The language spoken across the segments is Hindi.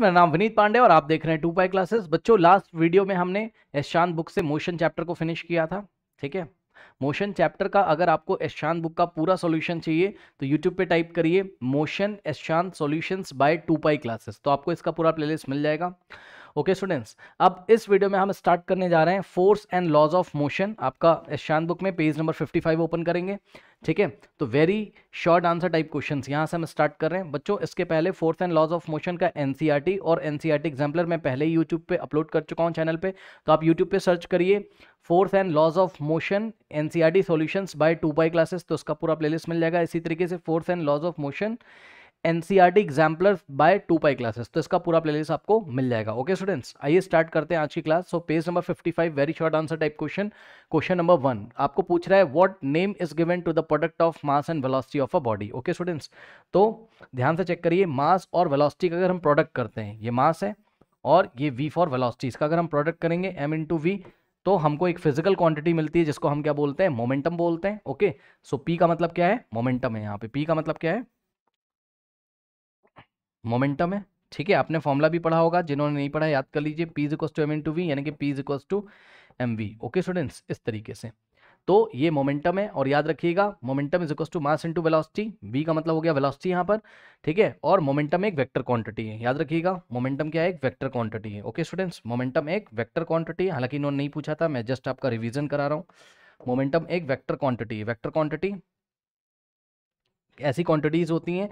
मेरा नाम विनीत पांडे और आप देख रहे हैं टू पाई क्लासेस बच्चों लास्ट वीडियो में हमने एशांत बुक से मोशन चैप्टर को फिनिश किया था ठीक है मोशन चैप्टर का अगर आपको एशांत बुक का पूरा सॉल्यूशन चाहिए तो यूट्यूब पे टाइप करिए मोशन एशांत solutions by two pi classes तो आपको इसका पूरा प्लेलिस्ट मिल जाएगा ओके स्टूडेंट्स अब इस वीडियो में हम स्टार्ट करने जा रहे हैं force and laws of motion आपका ईशान बुक में पेज नंबर 55 ओपन करेंगे ठीक है तो very short answer type question यहाँ से हम स्टार्ट कर रहे हैं बच्चों इसके पहले force and laws of motion का एनसीईआरटी e और एनसीईआरटी एग्जाम्पलर e मैं पहले ही यूट्यूब पर अपलोड कर चुका हूँ चैनल पर तो आप यूट्यूब पर सर्च करिए force and laws of motion T solution by two pi classes तो उसका पूरा प्लेलिस्ट मिल जाएगा इसी तरीके से force and laws of motion NCERT exemplar by two pi classes तो इसका पूरा प्लेलिस्ट आपको मिल जाएगा ओके स्टूडेंट्स आइए स्टार्ट करते हैं आज की class so page number 55 very short answer type question question number one आपको पूछ रहा है what name is given to the product of mass and velocity of a body okay students तो ध्यान से चेक करिए मास और वेलॉसिटी का अगर हम प्रोडक्ट करते हैं ये मास है और ये वी फॉर वेलॉसिटी इसका अगर हम प्रोडक्ट करेंगे एम टू वी तो हमको एक फिजिकल क्वांटिटी मिलती है जिसको हम क्या बोलते हैं मोमेंटम बोलते हैं ओके सो पी का मतलब क्या है मोमेंटम है यहाँ पे पी का मतलब क्या है मोमेंटम है ठीक है आपने फॉर्मुला भी पढ़ा होगा जिन्होंने नहीं पढ़ा याद कर लीजिए P is equals to M into V यानी कि P is equals to M V okay students इस तरीके से तो ये मोमेंटम है और याद रखिएगा momentum is equal to mass into velocity V का मतलब हो गया वेलोसिटी यहाँ पर ठीक है और मोमेंटम एक वेक्टर क्वांटिटी है याद रखिएगा मोमेंटम क्या है एक वेक्टर क्वांटिटी है ओके स्टूडेंट्स मोमेंटम एक वेक्टर क्वांटिटी है हालांकि इन्होंने नहीं पूछा था मैं जस्ट आपका रिविजन करा रहा हूँ मोमेंटम एक वैक्टर क्वांटिटी है वैक्टर क्वांटिटी ऐसी क्वांटिटीज होती हैं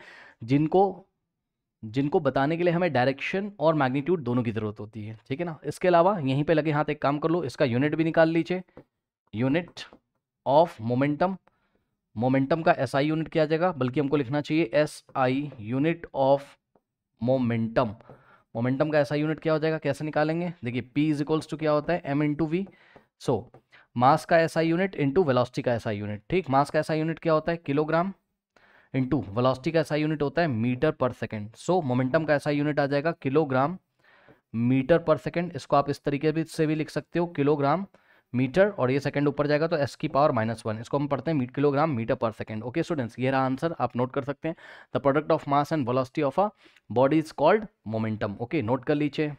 जिनको जिनको बताने के लिए हमें डायरेक्शन और मैग्नीट्यूड दोनों की ज़रूरत होती है ठीक है ना इसके अलावा यहीं पे लगे हाथ एक काम कर लो इसका यूनिट भी निकाल लीजिए यूनिट ऑफ मोमेंटम मोमेंटम का एस SI आई यूनिट किया जाएगा बल्कि हमको लिखना चाहिए S I unit of momentum momentum का एस SI यूनिट क्या हो जाएगा कैसे निकालेंगे देखिए पी इज इक्वल्स टू क्या होता है M into V so mass का S I unit into velocity का एस आई यूनिट ठीक मास का एस आई यूनिट क्या होता है किलोग्राम इंटू वेलोसिटी का ऐसा यूनिट होता है मीटर पर सेकेंड सो मोमेंटम का ऐसा यूनिट आ जाएगा किलोग्राम मीटर पर सेकेंड इसको आप इस तरीके भी से भी लिख सकते हो किलोग्राम मीटर और ये सेकंड ऊपर जाएगा तो एस की पावर माइनस वन इसको हम पढ़ते हैं किलोग्राम मीटर पर सेकंड ओके स्टूडेंट्स ये रहा आंसर आप नोट कर सकते हैं the product of mass and velocity of a body is called momentum okay note कर लीजिए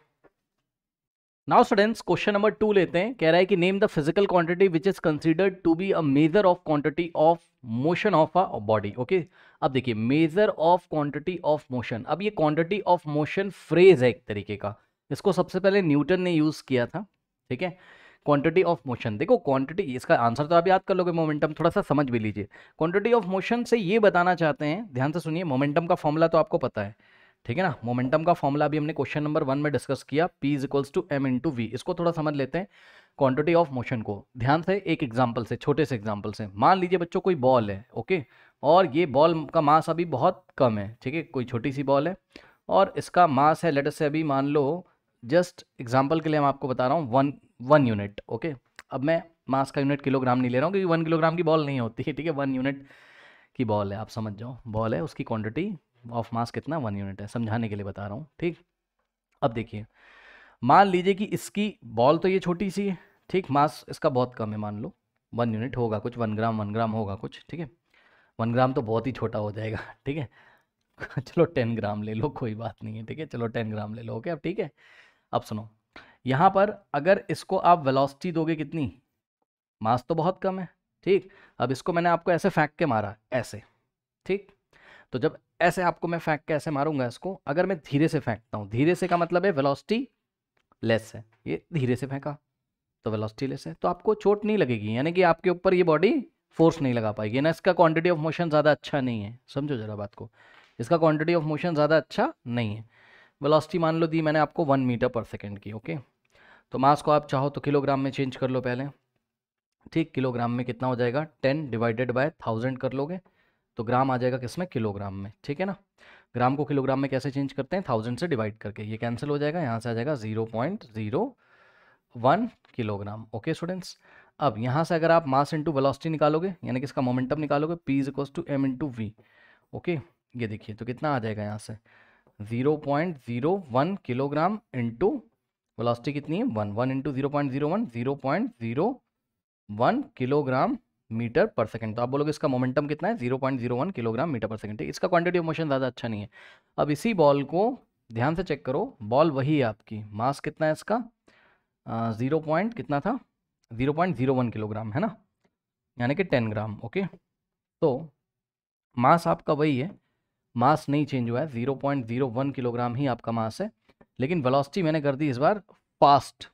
now students question number two लेते हैं कह रहा है कि name the physical quantity which is considered to be a measure of quantity of motion of a body okay अब देखिए measure of quantity of motion अब ये क्वांटिटी ऑफ मोशन फ्रेज है एक तरीके का इसको सबसे पहले न्यूटन ने यूज किया था ठीक है क्वांटिटी ऑफ मोशन देखो क्वांटिटी इसका आंसर तो आप याद कर लोगे मोमेंटम थोड़ा सा समझ भी लीजिए क्वांटिटी ऑफ मोशन से ये बताना चाहते हैं ध्यान से सुनिए मोमेंटम का फॉर्मूला तो आपको पता है ठीक है ना मोमेंटम का फॉर्मूला भी हमने क्वेश्चन नंबर वन में डिस्कस किया P is equals to M into V इसको थोड़ा समझ लेते हैं क्वांटिटी ऑफ मोशन को ध्यान से एक एग्जाम्पल से छोटे से एग्जाम्पल से मान लीजिए बच्चों कोई बॉल है ओके और ये बॉल का मास अभी बहुत कम है ठीक है कोई छोटी सी बॉल है और इसका मास है लेटर से अभी मान लो जस्ट एग्जाम्पल के लिए मैं आपको बता रहा हूँ वन वन यूनिट ओके अब मैं मास का यूनिट किलोग्राम नहीं ले रहा हूँ क्योंकि वन किलोग्राम की बॉल नहीं होती है ठीक है वन यूनिट की बॉल है आप समझ जाओ बॉल है उसकी क्वांटिटी ऑफ मास कितना वन यूनिट है समझाने के लिए बता रहा हूँ ठीक अब देखिए मान लीजिए कि इसकी बॉल तो ये छोटी सी है ठीक मास इसका बहुत कम है मान लो वन यूनिट होगा कुछ वन ग्राम वन ग्राम होगा कुछ ठीक है वन ग्राम तो बहुत ही छोटा हो जाएगा ठीक है चलो टेन ग्राम ले लो कोई बात नहीं है ठीक है चलो टेन ग्राम ले लो ओके अब ठीक है अब सुनो यहाँ पर अगर इसको आप वेलोसिटी दोगे कितनी मास तो बहुत कम है ठीक अब इसको मैंने आपको ऐसे फेंक के मारा ऐसे ठीक तो जब ऐसे आपको मैं फेंक के ऐसे मारूंगा इसको अगर मैं धीरे से फेंकता हूँ धीरे से का मतलब है वेलोसिटी लेस है ये धीरे से फेंका तो वेलोसिटी लेस है तो आपको चोट नहीं लगेगी यानी कि आपके ऊपर ये बॉडी फोर्स नहीं लगा पाएगी ना इसका क्वांटिटी ऑफ मोशन ज़्यादा अच्छा नहीं है समझो ज़रा बात को इसका क्वांटिटी ऑफ मोशन ज़्यादा अच्छा नहीं है वेलोसिटी मान लो दी मैंने आपको वन मीटर पर सेकेंड की ओके तो मास को आप चाहो तो किलोग्राम में चेंज कर लो पहले ठीक किलोग्राम में कितना हो जाएगा टेन डिवाइडेड बाय थाउजेंड कर लोगे तो ग्राम आ जाएगा किस में किलोग्राम में ठीक है ना ग्राम को किलोग्राम में कैसे चेंज करते हैं थाउजेंड से डिवाइड करके ये कैंसिल हो जाएगा यहाँ से आ जाएगा zero point zero one kilogram okay students अब यहाँ से अगर आप मास इंटू वेलोसिटी निकालोगे यानी कि इसका मोमेंटम निकालोगे P is equals to M into V okay ये देखिए तो कितना आ जाएगा यहाँ से zero point zero one kilogram into velocity कितनी है one one into zero point zero one zero point zero one kilogram metre पर सेकंड तो आप बोलोगे इसका मोमेंटम कितना है zero point zero one kilogram metre पर सेकंड तो इसका क्वांटिटी ऑफ मोशन ज़्यादा अच्छा नहीं है अब इसी बॉल को ध्यान से चेक करो बॉल वही है आपकी मास कितना है इसका ज़ीरो पॉइंट कितना था zero point zero one kilogram है ना यानी कि टेन ग्राम ओके तो मास आपका वही है मास नहीं चेंज हुआ है zero point zero one kilogram ही आपका मास है लेकिन वेलोसिटी मैंने कर दी इस बार फास्ट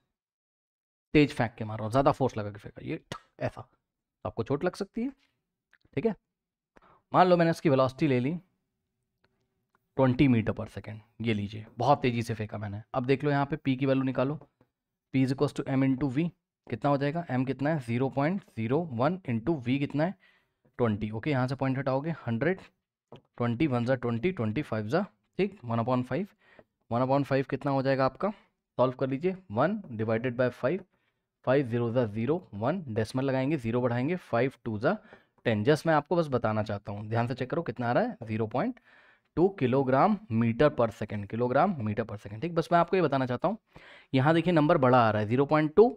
तेज फेंक के मारो ज़्यादा फोर्स लगा के फेंका ये ऐसा तो आपको चोट लग सकती है ठीक है मान लो मैंने उसकी वेलोसिटी ले ली ट्वेंटी मीटर पर सेकेंड ये लीजिए बहुत तेज़ी से फेंका मैंने अब देख लो यहाँ पे पी की वैल्यू निकालो P is equals to M into V कितना हो जाएगा एम कितना है zero point zero one into V कितना है ट्वेंटी ओके यहाँ से पॉइंट हटाओगे हंड्रेड ट्वेंटी वन ज़ा ट्वेंटी ट्वेंटी फाइव ज़ा ठीक one upon five one upon five कितना हो जाएगा आपका सॉल्व कर लीजिए one divided by five five zero ज़ा ज़ीरो वन डेसमल लगाएंगे ज़ीरो बढ़ाएंगे फाइव टू ज़ा टेन जस्ट मैं आपको बस बताना चाहता हूँ ध्यान से चेक करो कितना आ रहा है zero point two kilogram metre पर सेकेंड किलोग्राम मीटर पर सेकेंड ठीक बस मैं आपको ये बताना चाहता हूँ यहाँ देखिए नंबर बड़ा आ रहा है zero point two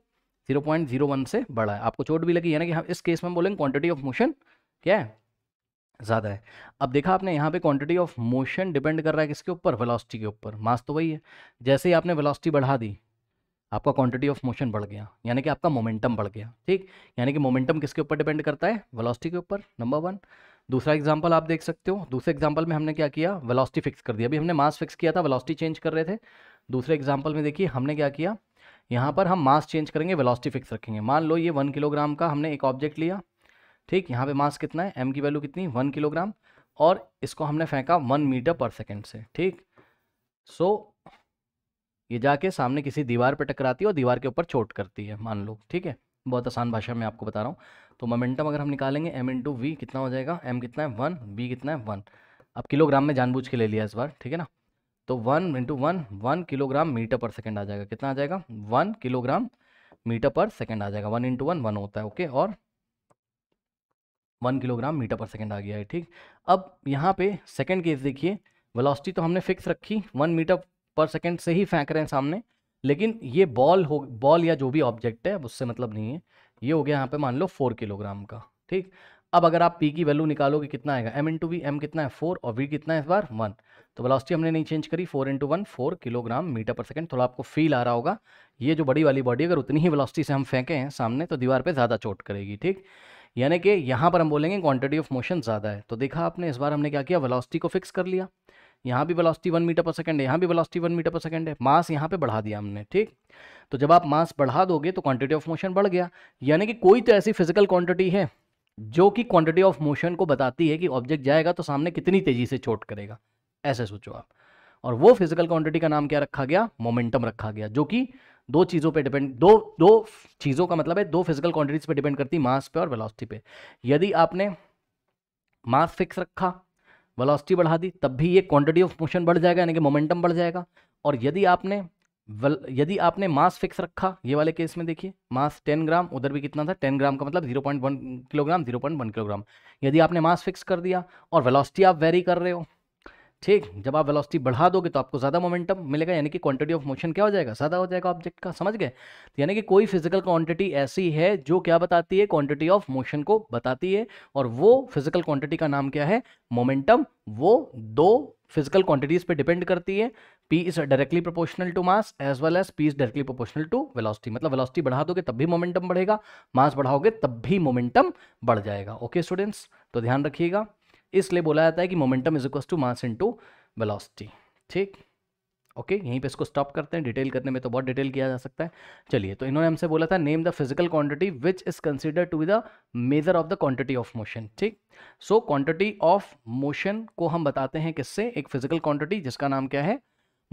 zero point zero one से बड़ा है आपको चोट भी लगी है ना कि हाँ, हम इस केस में बोलेंगे क्वान्टिटी ऑफ मोशन क्या है ज़्यादा है अब देखा आपने यहाँ पे क्वांटिटी ऑफ मोशन डिपेंड कर रहा है किसके ऊपर वेलोसिटी के ऊपर मास तो वही है जैसे ही आपने वेलोसिटी बढ़ा दी आपका क्वांटिटी ऑफ मोशन बढ़ गया यानी कि आपका मोमेंटम बढ़ गया ठीक यानी कि मोमेंटम किसके ऊपर डिपेंड करता है वेलोसिटी के ऊपर नंबर वन दूसरा एग्जांपल आप देख सकते हो दूसरे एग्जांपल में हमने क्या किया वेलोसिटी फिक्स कर दिया अभी हमने मास फिक्स किया था वेलोसिटी चेंज कर रहे थे दूसरे एग्जाम्पल में देखिए हमने क्या किया यहाँ पर हम मास चेंज करेंगे वेलासिटी फिक्स रखेंगे मान लो ये वन किलोग्राम का हमने एक ऑब्जेक्ट लिया ठीक यहाँ पर मास कितना है एम की वैल्यू कितनी वन किलोग्राम और इसको हमने फेंका वन मीटर पर सेकेंड से ठीक सो so, ये जाके सामने किसी दीवार पर टकराती है और दीवार के ऊपर चोट करती है मान लो ठीक है बहुत आसान भाषा में आपको बता रहा हूँ तो मोमेंटम अगर हम निकालेंगे एम इंटू वी कितना हो जाएगा एम कितना है वन वी कितना है वन अब किलोग्राम में जानबूझ के ले लिया इस बार ठीक है ना तो one into one one kilogram metre पर सेकेंड आ जाएगा कितना आ जाएगा वन किलोग्राम मीटर पर सेकेंड आ जाएगा वन इंटू वन वन होता है ओके और वन किलोग्राम मीटर पर सेकेंड आ गया है ठीक अब यहाँ पे सेकेंड केस देखिए वेलोसिटी तो हमने फिक्स रखी वन मीटर पर सेकेंड से ही फेंक रहे हैं सामने लेकिन ये बॉल हो बॉल या जो भी ऑब्जेक्ट है उससे मतलब नहीं है ये हो गया यहाँ पे मान लो फोर किलोग्राम का ठीक अब अगर आप पी की वैल्यू निकालोगे कितना आएगा एम इंटू वी एम कितना है फोर और वी कितना है इस बार वन तो वेलोसिटी हमने नहीं चेंज करी four into one four kilogram metre पर सेकेंड थोड़ा आपको फील आ रहा होगा ये जो बड़ी वाली बॉडी अगर उतनी ही वेलोसिटी से हम फेंके हैं सामने तो दीवार पर ज़्यादा चोट करेगी ठीक यानी कि यहाँ पर हम बोलेंगे क्वान्टिटी ऑफ मोशन ज़्यादा है तो देखा आपने इस बार हमने क्या किया वेलोसिटी को फिक्स कर लिया यहाँ भी वेलोसिटी वन मीटर पर सेकंड है यहाँ भी वेलोसिटी वन मीटर पर सेकंड है मास यहाँ पे बढ़ा दिया हमने ठीक तो जब आप मास बढ़ा दोगे तो क्वांटिटी ऑफ मोशन बढ़ गया यानी कि कोई तो ऐसी फिजिकल क्वांटिटी है जो कि क्वांटिटी ऑफ मोशन को बताती है कि ऑब्जेक्ट जाएगा तो सामने कितनी तेजी से चोट करेगा ऐसे सोचो आप और वो फिजिकल क्वांटिटी का नाम क्या रखा गया मोमेंटम रखा गया जो कि दो चीज़ों पे डिपेंड दो दो चीज़ों का मतलब है दो फिजिकल क्वांटिटीज पे डिपेंड करती मास पे और वेलोसिटी पे यदि आपने मास फिक्स रखा वेलोसिटी बढ़ा दी तब भी ये क्वांटिटी ऑफ मोशन बढ़ जाएगा यानी कि मोमेंटम बढ़ जाएगा और यदि आपने यदि आपने मास फिक्स रखा ये वाले केस में देखिए मास 10 ग्राम उधर भी कितना था 10 ग्राम का मतलब 0.1 किलोग्राम 0.1 किलोग्राम यदि आपने मास फिक्स कर दिया और वेलोसिटी आप वेरी कर रहे हो ठीक जब आप वेलोसिटी बढ़ा दोगे तो आपको ज़्यादा मोमेंटम मिलेगा यानी कि क्वांटिटी ऑफ मोशन क्या हो जाएगा ज़्यादा हो जाएगा ऑब्जेक्ट का समझ गए तो यानी कि कोई फिजिकल क्वांटिटी ऐसी है जो क्या बताती है क्वांटिटी ऑफ मोशन को बताती है और वो फिजिकल क्वांटिटी का नाम क्या है मोमेंटम वो दो फिजिकल क्वांटिटीज पे डिपेंड करती है P is directly proportional to mass as well as P is directly proportional to velocity मतलब वेलोसिटी बढ़ा दोगे तब भी मोमेंटम बढ़ेगा मास बढ़ाओगे तब भी मोमेंटम बढ़ जाएगा ओके okay, स्टूडेंट्स तो ध्यान रखिएगा इसलिए बोला जाता है कि momentum is equal to mass into velocity ठीक ओके okay, यहीं पे इसको स्टॉप करते हैं डिटेल करने में तो बहुत डिटेल किया जा सकता है चलिए तो इन्होंने हमसे बोला था name the physical quantity which is consider to be the measure of the quantity of motion ठीक सो क्वांटिटी ऑफ मोशन को हम बताते हैं किससे एक फिजिकल क्वांटिटी जिसका नाम क्या है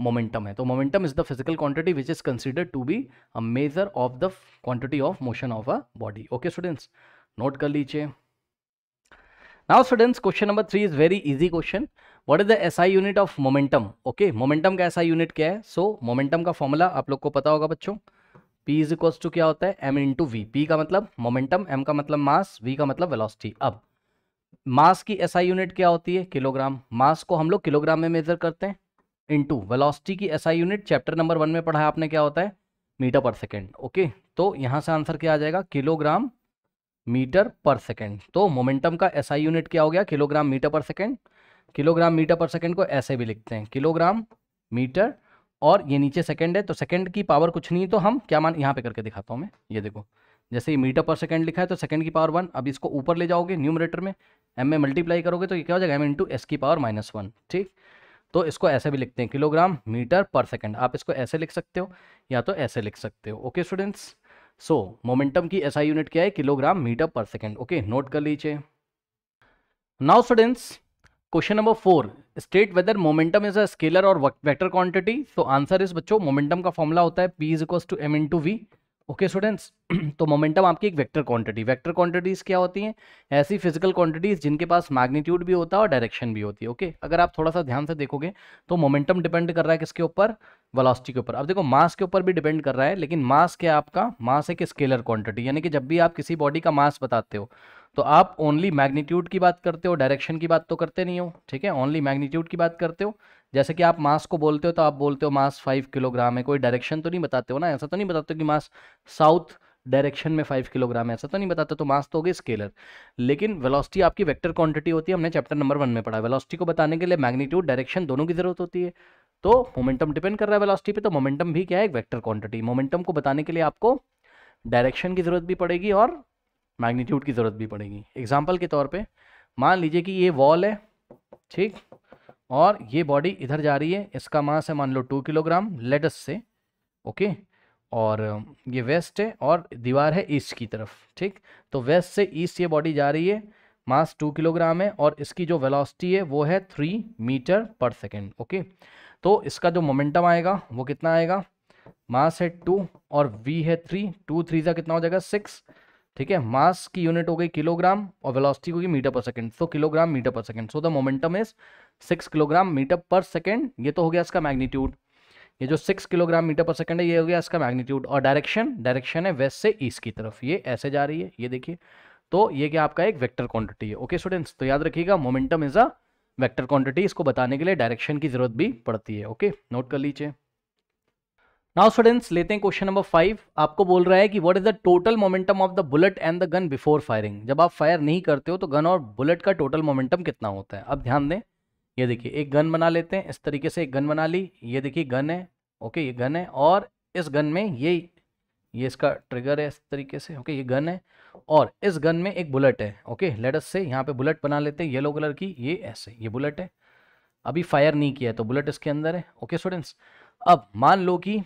मोमेंटम है तो momentum is the physical quantity which is consider to be a measure of the quantity of motion of a body okay students note कर लीजिए now students question number three is very easy question what is the SI unit of momentum okay momentum का एसआई यूनिट क्या है सो so, मोमेंटम का फॉर्मूला आप लोग को पता होगा बच्चों पी इज इक्वल्स टू क्या होता है एम इंटू वी पी का मतलब मोमेंटम एम का मतलब मास वी का मतलब वेलोसिटी अब मास की एसआई यूनिट क्या होती है किलोग्राम मास को हम लोग किलोग्राम में मेजर करते हैं इंटू वेलोसिटी की SI unit chapter number one में पढ़ा है आपने क्या होता है मीटर पर सेकेंड ओके तो यहाँ से आंसर क्या आ जाएगा किलोग्राम मीटर पर सेकेंड तो मोमेंटम का एसआई यूनिट क्या हो गया किलोग्राम मीटर पर सेकेंड किलोग्राम मीटर पर सेकेंड को ऐसे भी लिखते हैं किलोग्राम मीटर और ये नीचे सेकेंड है तो सेकेंड की पावर कुछ नहीं तो हम क्या मान यहाँ पे करके दिखाता हूँ मैं ये देखो जैसे ये मीटर पर सेकेंड लिखा है तो सेकेंड की पावर वन अब इसको ऊपर ले जाओगे न्यूमरेटर में एम में मल्टीप्लाई करोगे तो ये क्या हो जाएगा एम इंटू एस की पावर माइनस वन ठीक तो इसको ऐसे भी लिखते हैं किलोग्राम मीटर पर सेकेंड आप इसको ऐसे लिख सकते हो या तो ऐसे लिख सकते हो okay students so so, momentum की एसआई यूनिट क्या है किलोग्राम मीटर पर सेकेंड ओके नोट कर लीजिए now students question number four state whether momentum is a scalar और वेक्टर क्वांटिटी तो आंसर इस बच्चों मोमेंटम का फॉर्मुला होता है P is equal to M into V okay students तो मोमेंटम आपकी एक वेक्टर क्वांटिटी वेक्टर क्वांटिटीज क्या होती हैं ऐसी फिजिकल क्वांटिटीज जिनके पास मैग्नीट्यूड भी होता है और डायरेक्शन भी होती है ओके okay? अगर आप थोड़ा सा ध्यान से देखोगे तो मोमेंटम डिपेंड कर रहा है किसके ऊपर वेलोसिटी के ऊपर अब देखो मास के ऊपर भी डिपेंड कर रहा है लेकिन मास क्या आपका मास एक स्केलर क्वांटिटी यानी कि जब भी आप किसी बॉडी का मास बताते हो तो आप ओनली मैग्नीट्यूड की बात करते हो डायरेक्शन की बात तो करते नहीं हो ठीक है ओनली मैग्नीट्यूड की बात करते हो जैसे कि आप मास को बोलते हो तो आप बोलते हो मास फाइव किलोग्राम है कोई डायरेक्शन तो नहीं बताते हो ना ऐसा तो नहीं बताते हो कि मास साउथ डायरेक्शन में फाइव किलोग्राम है ऐसा तो नहीं बताते तो मास तो होगी स्केलर लेकिन वेलोसिटी आपकी वेक्टर क्वांटिटी होती है हमने चैप्टर नंबर वन में पढ़ा वेलोसिटी को बताने के लिए मैग्नीट्यूड डायरेक्शन दोनों की जरूरत होती है तो मोमेंटम डिपेंड कर रहा है वेलोसिटी पे तो मोमेंटम भी क्या है वेक्टर क्वांटिटी मोमेंटम को बताने के लिए आपको डायरेक्शन की जरूरत भी पड़ेगी और मैग्नीट्यूड की ज़रूरत भी पड़ेगी एग्जाम्पल के तौर पर मान लीजिए कि ये वॉल है ठीक और ये बॉडी इधर जा रही है इसका मास है मान लो two kilogram let's say okay और ये वेस्ट है और दीवार है ईस्ट की तरफ ठीक तो वेस्ट से ईस्ट ये बॉडी जा रही है मास टू किलोग्राम है और इसकी जो वेलोसिटी है वो है थ्री मीटर पर सेकेंड ओके तो इसका जो मोमेंटम आएगा वो कितना आएगा मास है टू और वी है थ्री टू थ्री का कितना हो जाएगा सिक्स ठीक है मास की यूनिट हो गई किलोग्राम और वेलोसिटी होगी मीटर पर सेकंड सो तो किलोग्राम मीटर पर second so the momentum is six kilogram metre पर सेकंड ये तो हो गया इसका मैग्नीट्यूड ये जो सिक्स किलोग्राम मीटर पर सेकंड है ये हो गया इसका मैग्नीट्यूड और डायरेक्शन डायरेक्शन है वेस्ट से ईस्ट की तरफ ये ऐसे जा रही है ये देखिए तो ये क्या आपका एक वेक्टर क्वांटिटी है ओके स्टूडेंट्स तो याद रखिएगा momentum is a vector quantity इसको बताने के लिए डायरेक्शन की जरूरत भी पड़ती है ओके नोट कर लीजिए नाउ स्टूडेंट्स लेते हैं क्वेश्चन नंबर फाइव आपको बोल रहा है कि what is the total momentum of the bullet and the gun before firing जब आप फायर नहीं करते हो तो गन और बुलेट का टोटल मोमेंटम कितना होता है अब ध्यान दें ये देखिए एक गन बना लेते हैं इस तरीके से एक गन बना ली ये देखिए गन है ओके ये गन है और इस गन में ये ये इसका ट्रिगर है इस तरीके से ओके ये गन है और इस गन में एक बुलेट है ओके लेटस से यहाँ पे बुलेट बना लेते हैं येलो कलर की ये ऐसे ये बुलेट है अभी फायर नहीं किया है तो बुलेट इसके अंदर है ओके स्टूडेंट्स अब मान लो कि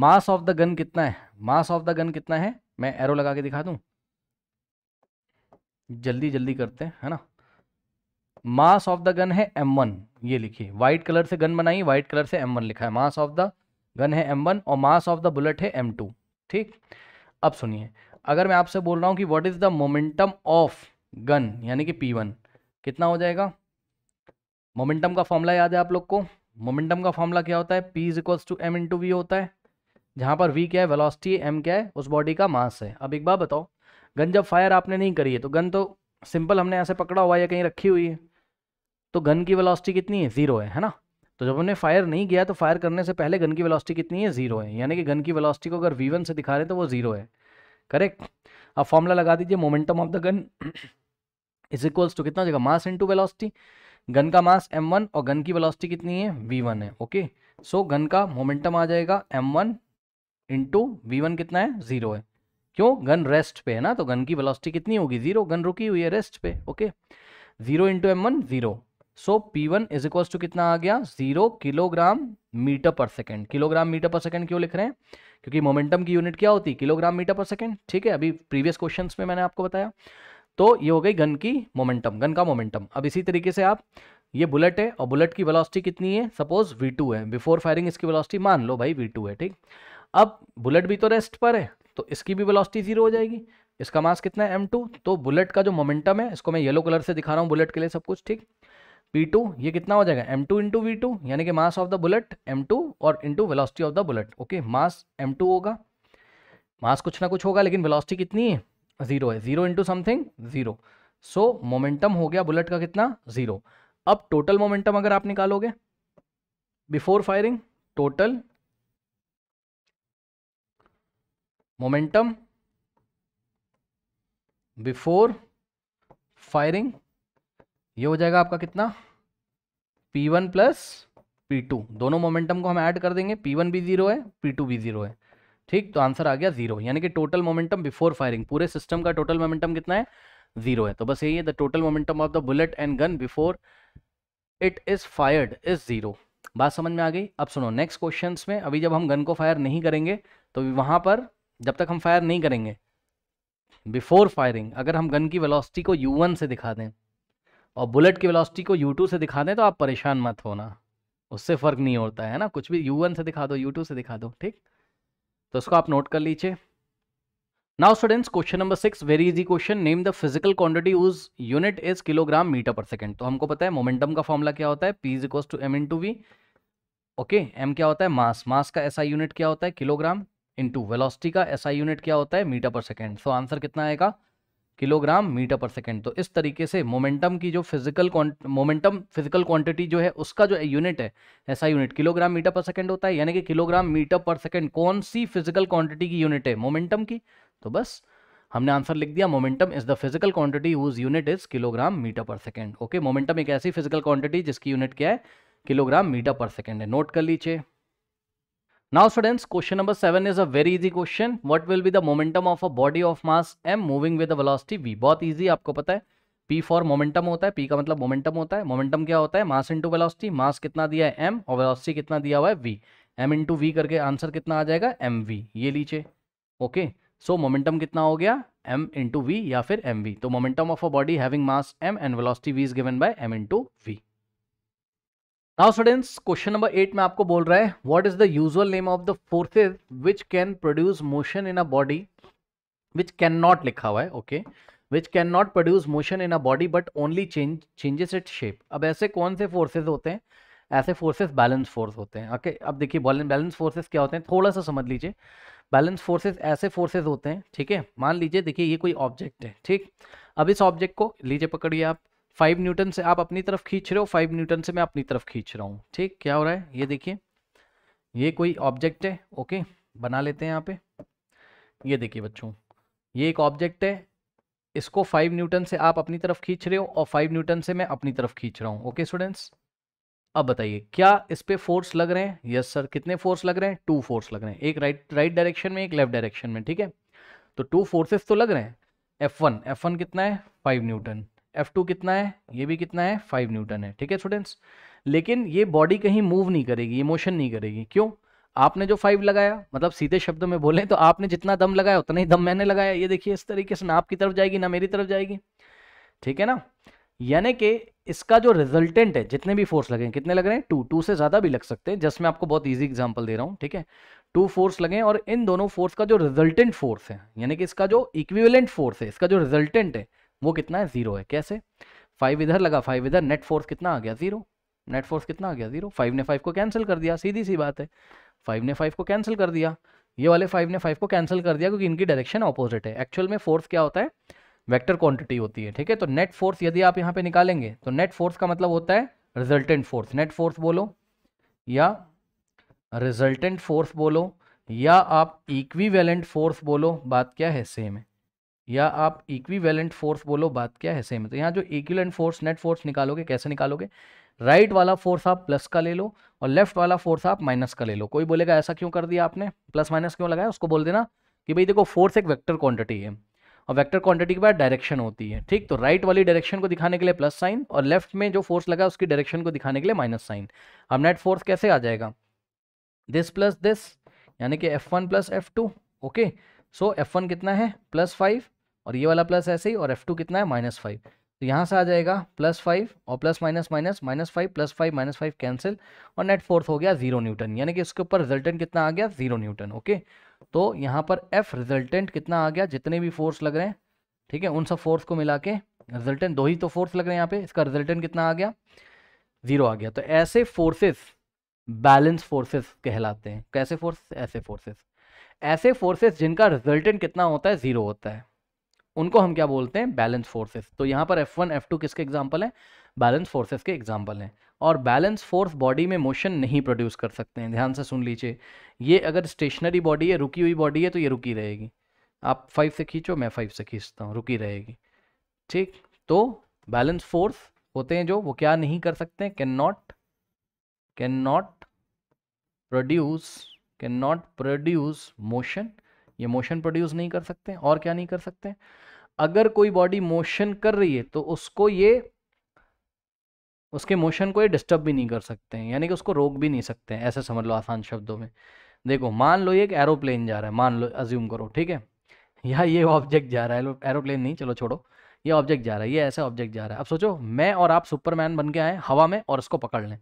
मास ऑफ द गन कितना है मास ऑफ द गन कितना है मैं एरो लगा के दिखा दूं जल्दी जल्दी करते हैं है ना मास ऑफ द गन है एम वन ये लिखिए वाइट कलर से गन बनाई व्हाइट कलर से एम वन लिखा है मास ऑफ द गन है एम वन और मास ऑफ द बुलेट है एम टू ठीक अब सुनिए अगर मैं आपसे बोल रहा हूँ कि what is the momentum of gun यानी कि पी वन कितना हो जाएगा मोमेंटम का फॉर्मूला याद है आप लोग को मोमेंटम का फॉर्मूला क्या होता है P is equals to M into V होता है जहाँ पर वी क्या है वेलोसिटी एम क्या है उस बॉडी का मास है अब एक बार बताओ गन जब फायर आपने नहीं करी है तो गन तो सिंपल हमने ऐसे पकड़ा हुआ है या कहीं रखी हुई है तो गन की वेलोसिटी कितनी है ज़ीरो है है ना तो जब हमने फायर नहीं किया तो फायर करने से पहले गन की वेलोसिटी कितनी है ज़ीरो है यानी कि गन की वेलोसिटी को अगर वी वन से दिखा रहे हैं तो वो ज़ीरो है करेक्ट अब फॉर्मूला लगा दीजिए momentum of the gun is equals to कितना जगह मास इंटू वेलोसिटी गन का मास एम वन और गन की वेलोसिटी कितनी है वी वन है ओके सो गन का मोमेंटम आ जाएगा M one into V one कितना है जीरो है क्यों गन रेस्ट पे है ना तो गन की वेलोसिटी कितनी होगी जीरो गन रुकी हुई है रेस्ट पे okay zero into M one zero so P one is equal to कितना आ गया जीरो किलोग्राम मीटर पर सेकेंड किलोग्राम मीटर पर सेकेंड क्यों लिख रहे हैं क्योंकि मोमेंटम की यूनिट क्या होती है किलोग्राम मीटर पर सेकेंड ठीक है अभी प्रीवियस क्वेश्चन में मैंने आपको बताया तो ये हो गई गन की मोमेंटम गन का मोमेंटम अब इसी तरीके से आप ये बुलेट है और बुलेट की वेलोसिटी कितनी है सपोज v2 है बिफोर फायरिंग इसकी वेलोसिटी मान लो भाई v2 है ठीक अब बुलेट भी तो रेस्ट पर है तो इसकी भी वेलोसिटी जीरो हो जाएगी इसका मास कितना है एम टू तो बुलेट का जो मोमेंटम है इसको मैं येलो कलर से दिखा रहा हूँ बुलेट के लिए सब कुछ ठीक पी टू ये कितना हो जाएगा M two into V two यानी कि mass of the bullet M two और into velocity of the bullet okay mass M two होगा मास कुछ ना कुछ होगा लेकिन वेलोसिटी कितनी है जीरो है zero into something zero so momentum हो गया बुलेट का कितना जीरो अब टोटल मोमेंटम अगर आप निकालोगे before firing total momentum before firing ये हो जाएगा आपका कितना P one plus P two दोनों मोमेंटम को हम ऐड कर देंगे पी वन भी जीरो है पी टू भी जीरो है ठीक तो आंसर आ गया जीरो यानी कि टोटल मोमेंटम बिफोर फायरिंग पूरे सिस्टम का टोटल मोमेंटम कितना है जीरो है तो बस यही है the total momentum of the bullet and gun before it is fired is zero बात समझ में आ गई अब सुनो नेक्स्ट क्वेश्चन में अभी जब हम गन को फायर नहीं करेंगे तो वहां पर जब तक हम फायर नहीं करेंगे बिफोर फायरिंग अगर हम गन की वेलोसिटी को u1 से दिखा दें और बुलेट की वेलोसिटी को u2 से दिखा दें तो आप परेशान मत होना उससे फ़र्क नहीं होता है ना कुछ भी u1 से दिखा दो u2 से दिखा दो ठीक तो उसको आप नोट कर लीजिए now students question number six very easy question name the physical quantity whose unit is kilogram metre पर सेकेंड तो हमको पता है मोमेंटम का फॉर्मूला क्या होता है P is equals to M into V okay M क्या होता है मास मास का ऐसा यूनिट क्या होता है किलोग्राम इंटू वेलोसिटी का एसआई यूनिट क्या होता है मीटर पर सेकेंड सो आंसर कितना आएगा किलोग्राम मीटर पर सेकेंड तो इस तरीके से मोमेंटम की जो फिजिकल मोमेंटम फिजिकल क्वांटिटी जो है उसका जो यूनिट है ऐसा यूनिट किलोग्राम मीटर पर सेकेंड होता है यानी कि किलोग्राम मीटर पर सेकेंड कौन सी फिजिकल क्वांटिटी की यूनिट है मोमेंटम की तो बस हमने आंसर लिख दिया momentum is the physical quantity whose unit is kilogram metre पर सेकेंड ओके मोमेंटम एक ऐसी फिजिकल क्वांटिटी जिसकी यूनिट क्या है किलोग्राम मीटर पर सेकेंड है नोट कर लीजिए Now students, question number 7 is a very easy question. What will be the momentum of a body of mass m moving with a velocity v? बहुत easy आपको पता है P for momentum होता है P का मतलब momentum होता है Momentum क्या होता है Mass into velocity. Mass कितना दिया है m और velocity कितना दिया हुआ है v m into v करके आंसर कितना आ जाएगा एम वी ये लीजिए ओके सो मोमेंटम कितना हो गया m इंटू वी या फिर एम वी तो momentum of a body having mass m and velocity v is given by m into V now students question number eight में आपको बोल रहा है what is the usual name of the forces which can produce motion in a body which can not लिखा हुआ है okay which can not produce motion in a body but only change changes it shape अब ऐसे कौन से फोर्सेज होते हैं ऐसे फोर्सेज बैलेंस फोर्स होते हैं ओके okay? अब देखिए बैलेंस फोर्सेज क्या होते हैं थोड़ा सा समझ लीजिए बैलेंस फोर्सेज ऐसे फोर्सेज होते हैं ठीक है मान लीजिए देखिए ये कोई ऑब्जेक्ट है ठीक अब इस ऑब्जेक्ट को लीजिए पकड़िए आप फाइव न्यूटन से आप अपनी तरफ खींच रहे हो फाइव न्यूटन से मैं अपनी तरफ खींच रहा हूँ ठीक क्या हो रहा है ये देखिए ये कोई ऑब्जेक्ट है ओके बना लेते हैं यहाँ पे ये देखिए बच्चों ये एक ऑब्जेक्ट है इसको फाइव न्यूटन से आप अपनी तरफ खींच रहे हो और फाइव न्यूटन से मैं अपनी तरफ खींच रहा हूँ ओके स्टूडेंट्स अब बताइए क्या इस पर फोर्स लग रहे हैं यस सर कितने फोर्स लग रहे हैं टू फोर्स लग रहे हैं एक राइट राइट डायरेक्शन में एक लेफ्ट डायरेक्शन में ठीक है तो टू फोर्सेस तो लग रहे हैं एफ वन एफ वन कितना है फाइव न्यूटन एफ टू कितना है ये भी कितना है फाइव न्यूटन है ठीक है स्टूडेंट्स लेकिन ये बॉडी कहीं मूव नहीं करेगी ये मोशन नहीं करेगी क्यों आपने जो फाइव लगाया मतलब सीधे शब्द में बोले तो आपने जितना दम लगाया उतना ही दम मैंने लगाया ये देखिए इस तरीके से ना आपकी तरफ जाएगी ना मेरी तरफ जाएगी ठीक है ना यानी कि इसका जो रिजल्टेंट है जितने भी फोर्स लगे कितने लग रहे हैं टू टू से ज़्यादा भी लग सकते हैं जस्ट मैं आपको बहुत ईजी एग्जाम्पल दे रहा हूँ ठीक है टू फोर्स लगे और इन दोनों फोर्स का जो रिजल्टेंट फोर्स है यानी कि इसका जो इक्विवेलेंट फोर्स है इसका जो रिजल्टेंट है वो कितना है ज़ीरो है कैसे फाइव इधर लगा फाइव इधर नेट फोर्स कितना आ गया ज़ीरो नेट फोर्स कितना आ गया ज़ीरो फाइव ने फाइव को कैंसिल कर दिया सीधी सी बात है फाइव ने फाइव को कैंसिल कर दिया ये वाले फाइव ने फाइव को कैंसिल कर दिया क्योंकि इनकी डायरेक्शन अपोजिट है एक्चुअल में फोर्स क्या होता है वेक्टर क्वांटिटी होती है ठीक है तो नेट फोर्स यदि आप यहाँ पे निकालेंगे तो नेट फोर्स का मतलब होता है रिजल्टेंट फोर्स नेट फोर्स बोलो या रिजल्टेंट फोर्स बोलो या आप इक्वी फोर्स बोलो बात क्या है सेम है या आप इक्विवेलेंट फोर्स बोलो बात क्या है सेम है तो यहाँ जो इक्विवेलेंट फोर्स नेट फोर्स निकालोगे कैसे निकालोगे राइट right वाला फोर्स आप प्लस का ले लो और लेफ्ट वाला फोर्स आप माइनस का ले लो कोई बोलेगा ऐसा क्यों कर दिया आपने प्लस माइनस क्यों लगाया उसको बोल देना कि भाई देखो फोर्स एक वेक्टर क्वांटिटी है और वेक्टर क्वांटिटी के बाद डायरेक्शन होती है ठीक तो राइट वाली डायरेक्शन को दिखाने के लिए प्लस साइन और लेफ्ट में जो फोर्स लगा उसकी डायरेक्शन को दिखाने के लिए माइनस साइन अब नेट फोर्स कैसे आ जाएगा दिस प्लस दिस यानी कि F one plus F two okay so F one कितना है प्लस फाइव और ये वाला प्लस ऐसे ही और एफ टू कितना है माइनस फाइव तो यहाँ से आ जाएगा प्लस फाइव और plus minus minus minus five plus five minus five cancel और नेट फोर्थ हो गया जीरो न्यूटन यानी कि इसके ऊपर रिजल्टेंट कितना आ गया जीरो न्यूटन ओके तो यहाँ पर एफ रिजल्टेंट कितना आ गया जितने भी फोर्स लग रहे हैं ठीक है उन सब फोर्स को मिला के रिजल्टेंट दो ही तो फोर्स लग रहे हैं यहाँ पे इसका रिजल्टेंट कितना आ गया जीरो आ गया तो ऐसे फोर्सेस बैलेंस फोर्सेस कहलाते हैं कैसे फोर्स ऐसे फोर्सेस ऐसे फोर्सेस जिनका रिजल्टेंट कितना होता है जीरो होता है उनको हम क्या बोलते हैं बैलेंस फोर्सेस तो यहाँ पर एफ वन एफ टू किसके एग्जाम्पल हैं बैलेंस फोर्सेस के एग्जाम्पल हैं और बैलेंस फोर्स बॉडी में मोशन नहीं प्रोड्यूस कर सकते हैं ध्यान से सुन लीजिए ये अगर स्टेशनरी बॉडी है रुकी हुई बॉडी है तो ये रुकी रहेगी आप फाइव से खींचो मैं फाइव से खींचता हूँ रुकी रहेगी ठीक तो बैलेंस फोर्स होते हैं जो वो क्या नहीं कर सकते हैं can not can not produce can not produce motion ये मोशन प्रोड्यूस नहीं कर सकते और क्या नहीं कर सकते अगर कोई बॉडी मोशन कर रही है तो उसको ये उसके मोशन को ये डिस्टर्ब भी नहीं कर सकते हैं यानी कि उसको रोक भी नहीं सकते हैं ऐसे समझ लो आसान शब्दों में देखो मान लो ये एक एरोप्लेन जा रहा है मान लो अज्यूम करो ठीक है या ये ऑब्जेक्ट जा रहा है एरोप्लेन नहीं चलो छोड़ो ये ऑब्जेक्ट जा रहा है ये ऐसा ऑब्जेक्ट जा रहा है अब सोचो मैं और आप सुपरमैन बन के आए हवा में और इसको पकड़ लें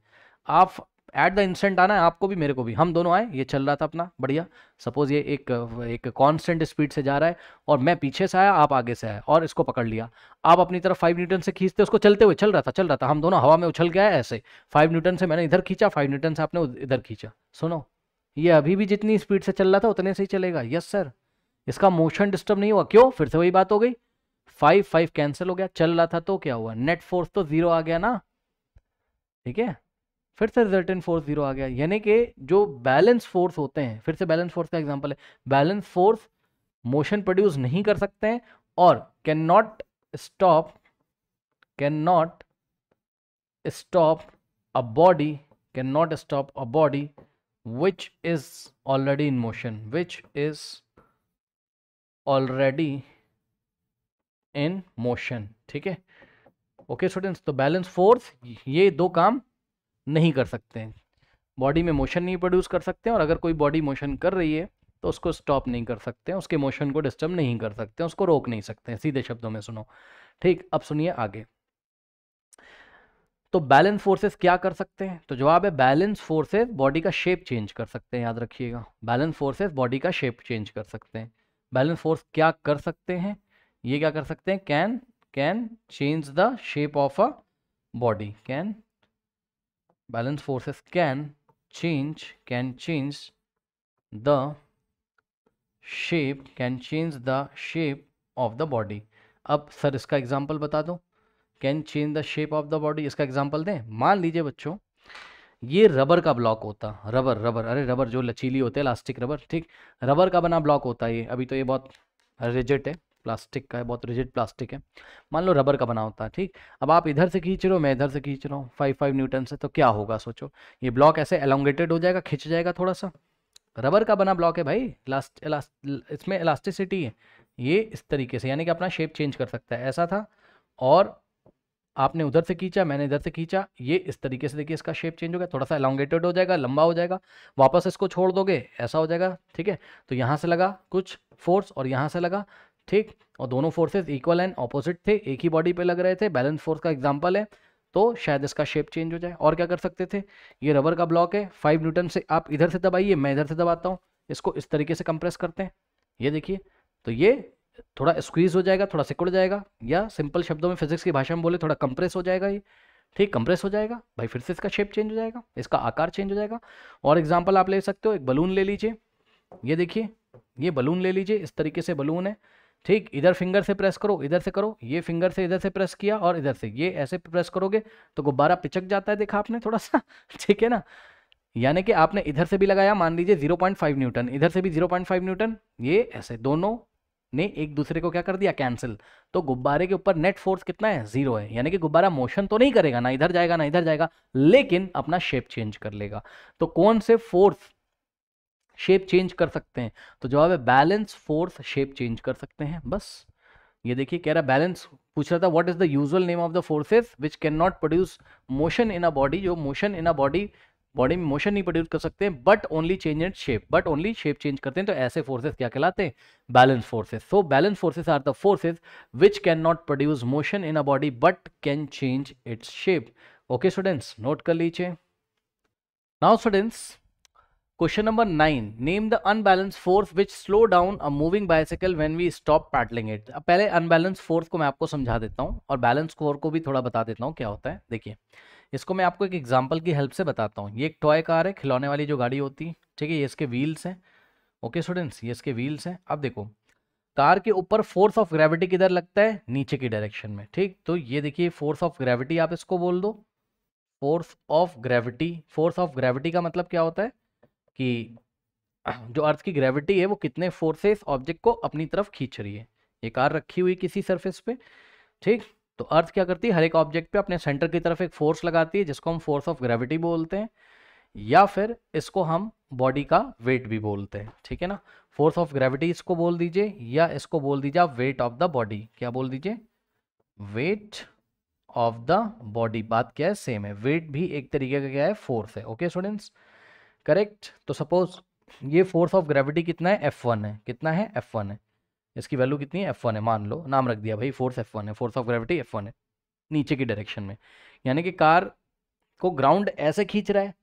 आप एट द इंस्टेंट आना है आपको भी मेरे को भी हम दोनों आए ये चल रहा था अपना बढ़िया सपोज ये एक एक कांस्टेंट स्पीड से जा रहा है और मैं पीछे से आया आप आगे से आए और इसको पकड़ लिया आप अपनी तरफ फाइव न्यूटन से खींचते उसको चलते हुए चल रहा था चल रहा था हम दोनों हवा में उछल गया ऐसे फाइव न्यूटन से मैंने इधर खींचा फाइव न्यूटन से आपने इधर खींचा सुनो ये अभी भी जितनी स्पीड से चल रहा था उतने से ही चलेगा यस सर इसका मोशन डिस्टर्ब नहीं हुआ क्यों फिर से वही बात हो गई फाइव फाइव कैंसिल हो गया चल रहा था तो क्या हुआ नेट फोर्स तो जीरो आ गया ना ठीक है फिर से रिजल्टेंट फोर्स जीरो आ गया यानी कि जो बैलेंस फोर्स होते हैं फिर से बैलेंस फोर्स का एग्जाम्पल है बैलेंस फोर्स मोशन प्रोड्यूस नहीं कर सकते हैं और can not stop can not stop a body can not stop a body which is already in motion which is already in motion ठीक है ओके स्टूडेंट्स तो बैलेंस फोर्स ये दो काम नहीं कर सकते हैं बॉडी में मोशन नहीं प्रोड्यूस कर सकते और अगर कोई बॉडी मोशन कर रही है तो उसको स्टॉप नहीं कर सकते हैं उसके मोशन को डिस्टर्ब नहीं कर सकते हैं उसको रोक नहीं सकते हैं सीधे शब्दों में सुनो ठीक अब सुनिए आगे तो बैलेंस फोर्सेस क्या कर सकते हैं तो जवाब है बैलेंस फोर्सेस बॉडी का शेप चेंज कर सकते हैं याद रखिएगा बैलेंस फोर्सेस बॉडी का शेप चेंज कर सकते हैं बैलेंस फोर्स क्या कर सकते हैं ये क्या कर सकते हैं can can change the shape of a body can balance forces can change can change the shape can change the shape of the body अब सर इसका एग्जाम्पल बता दो can change the shape of the body इसका एग्जाम्पल दें मान लीजिए बच्चों ये रबर का ब्लॉक होता रबर रबर अरे रबर जो लचीली होते हैं इलास्टिक रबर ठीक रबर का बना ब्लॉक होता है ये अभी तो ये बहुत रिजिट है प्लास्टिक का है बहुत रिजिड प्लास्टिक है मान लो रबर का बना होता है ठीक अब आप इधर से खींच रहे हो मैं इधर से खींच रहा हूँ फाइव फाइव न्यूटन से तो क्या होगा सोचो ये ब्लॉक ऐसे एलोंगेटेड हो जाएगा खिंच जाएगा थोड़ा सा रबर का बना ब्लॉक है भाई लास्ट इसमें इलास्टिसिटी है ये इस तरीके से यानी कि अपना शेप चेंज कर सकता है ऐसा था और आपने उधर से खींचा मैंने इधर से खींचा ये इस तरीके से देखिए इसका शेप चेंज हो गया थोड़ा सा एलोंगेटेड हो जाएगा लंबा हो जाएगा वापस इसको छोड़ दोगे ऐसा हो जाएगा ठीक है तो यहाँ से लगा कुछ फोर्स और यहाँ से लगा ठीक और दोनों फोर्सेस इक्वल एंड ऑपोजिट थे एक ही बॉडी पे लग रहे थे बैलेंस फोर्स का एग्जाम्पल है तो शायद इसका शेप चेंज हो जाए और क्या कर सकते थे ये रबर का ब्लॉक है फाइव न्यूटन से आप इधर से दबाइए मैं इधर से दबाता हूँ इसको इस तरीके से कंप्रेस करते हैं ये देखिए तो ये थोड़ा स्क्वीज हो जाएगा थोड़ा सिकुड़ जाएगा या सिंपल शब्दों में फिजिक्स की भाषा में बोले थोड़ा कंप्रेस हो जाएगा ये ठीक कंप्रेस हो जाएगा भाई फिर से इसका शेप चेंज हो जाएगा इसका आकार चेंज हो जाएगा और एग्जाम्पल आप ले सकते हो एक बलून ले लीजिए ये देखिए ये बलून ले लीजिए इस तरीके से बलून है ठीक इधर फिंगर से प्रेस करो इधर से करो ये फिंगर से इधर से प्रेस किया और इधर से ये ऐसे प्रेस करोगे तो गुब्बारा पिचक जाता है देखा आपने थोड़ा सा ठीक है ना यानी कि आपने इधर से भी लगाया मान लीजिए 0.5 न्यूटन इधर से भी 0.5 न्यूटन ये ऐसे दोनों ने एक दूसरे को क्या कर दिया कैंसिल तो गुब्बारे के ऊपर नेट फोर्स कितना है जीरो है यानी कि गुब्बारा मोशन तो नहीं करेगा ना इधर जाएगा ना इधर जाएगा लेकिन अपना शेप चेंज कर लेगा तो कौन से फोर्स शेप चेंज कर सकते हैं तो जवाब है बैलेंस फोर्स शेप चेंज कर सकते हैं बस ये देखिए कह रहा बैलेंस पूछ रहा था what is the usual name of the forces which can not produce motion in a body जो motion in a body body में मोशन नहीं प्रोड्यूस कर सकते but only change in shape but only shape change करते हैं तो ऐसे फोर्सेस क्या कहलाते हैं balance forces so balance forces are the forces which can not produce motion in a body but can change its shape okay students note कर लीजिए now students question number nine name the unbalance force which slow down a moving bicycle when we stop paddling it अब पहले अनबैलेंस फोर्स को मैं आपको समझा देता हूँ और बैलेंस कोर को भी थोड़ा बता देता हूँ क्या होता है देखिए इसको मैं आपको एक एग्जाम्पल की हेल्प से बताता हूँ ये एक टॉय कार है खिलौने वाली जो गाड़ी होती है ठीक है ये इसके व्हील्स हैं ओके स्टूडेंट्स ये इसके व्हील्स हैं अब देखो कार के ऊपर फोर्स ऑफ ग्रेविटी किधर लगता है नीचे की डायरेक्शन में ठीक तो ये देखिए फोर्स ऑफ ग्रेविटी आप इसको बोल दो force of gravity force of gravity का मतलब क्या होता है कि जो अर्थ की ग्रेविटी है वो कितने फोर्सेस ऑब्जेक्ट को अपनी तरफ खींच रही है ये कार रखी हुई किसी सरफेस पे ठीक तो अर्थ क्या करती है हर एक ऑब्जेक्ट पे अपने सेंटर की तरफ एक फोर्स लगाती है जिसको हम फोर्स ऑफ ग्रेविटी बोलते हैं या फिर इसको हम बॉडी का वेट भी बोलते हैं ठीक है ना फोर्स ऑफ ग्रेविटी इसको बोल दीजिए या इसको बोल दीजिए आप वेट ऑफ द बॉडी क्या बोल दीजिए वेट ऑफ द बॉडी बात क्या है सेम है वेट भी एक तरीके का क्या है फोर्स है ओके स्टूडेंट्स करेक्ट तो सपोज ये फोर्स ऑफ ग्रेविटी कितना है एफ वन है कितना है एफ वन है इसकी वैल्यू कितनी है एफ वन है मान लो नाम रख दिया भाई फोर्स एफ वन है force of gravity F one है नीचे की डायरेक्शन में यानी कि कार को ग्राउंड ऐसे खींच रहा है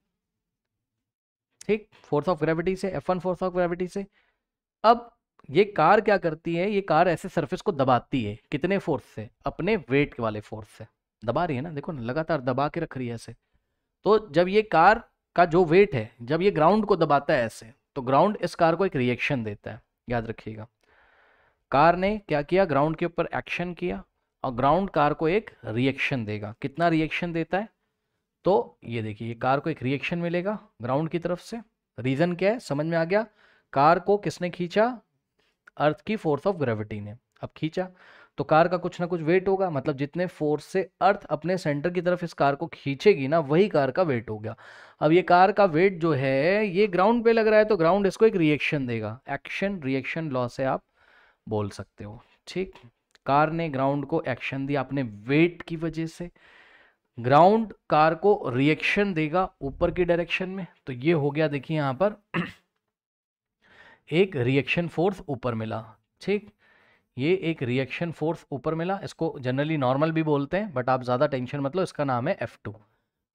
ठीक फोर्स ऑफ ग्रेविटी से F one force of gravity से अब ये कार क्या करती है ये कार ऐसे सरफेस को दबाती है कितने फोर्स से अपने वेट वाले फोर्स से दबा रही है ना देखो ना लगातार दबा के रख रही है ऐसे तो जब ये कार का जो वेट है जब ये ग्राउंड को दबाता है ऐसे तो ग्राउंड इस कार को एक रिएक्शन देता है याद रखिएगा कार ने क्या किया ग्राउंड के ऊपर एक्शन किया और ग्राउंड कार को एक रिएक्शन देगा कितना रिएक्शन देता है तो ये देखिए कार को एक रिएक्शन मिलेगा ग्राउंड की तरफ से रीज़न क्या है समझ में आ गया कार को किसने खींचा अर्थ की फोर्स ऑफ ग्रेविटी ने अब खींचा तो कार का कुछ ना कुछ वेट होगा मतलब जितने फोर्स से अर्थ अपने सेंटर की तरफ इस कार को खींचेगी ना वही कार का वेट हो गया अब ये कार का वेट जो है ये ग्राउंड पे लग रहा है तो ग्राउंड इसको एक रिएक्शन देगा एक्शन रिएक्शन लॉ से आप बोल सकते हो ठीक कार ने ग्राउंड को एक्शन दिया अपने वेट की वजह से ग्राउंड कार को रिएक्शन देगा ऊपर की डायरेक्शन में तो ये हो गया देखिए यहां पर एक रिएक्शन फोर्स ऊपर मिला ठीक ये एक रिएक्शन फोर्स ऊपर मिला इसको जनरली नॉर्मल भी बोलते हैं बट आप ज़्यादा टेंशन मतलब इसका नाम है एफ टू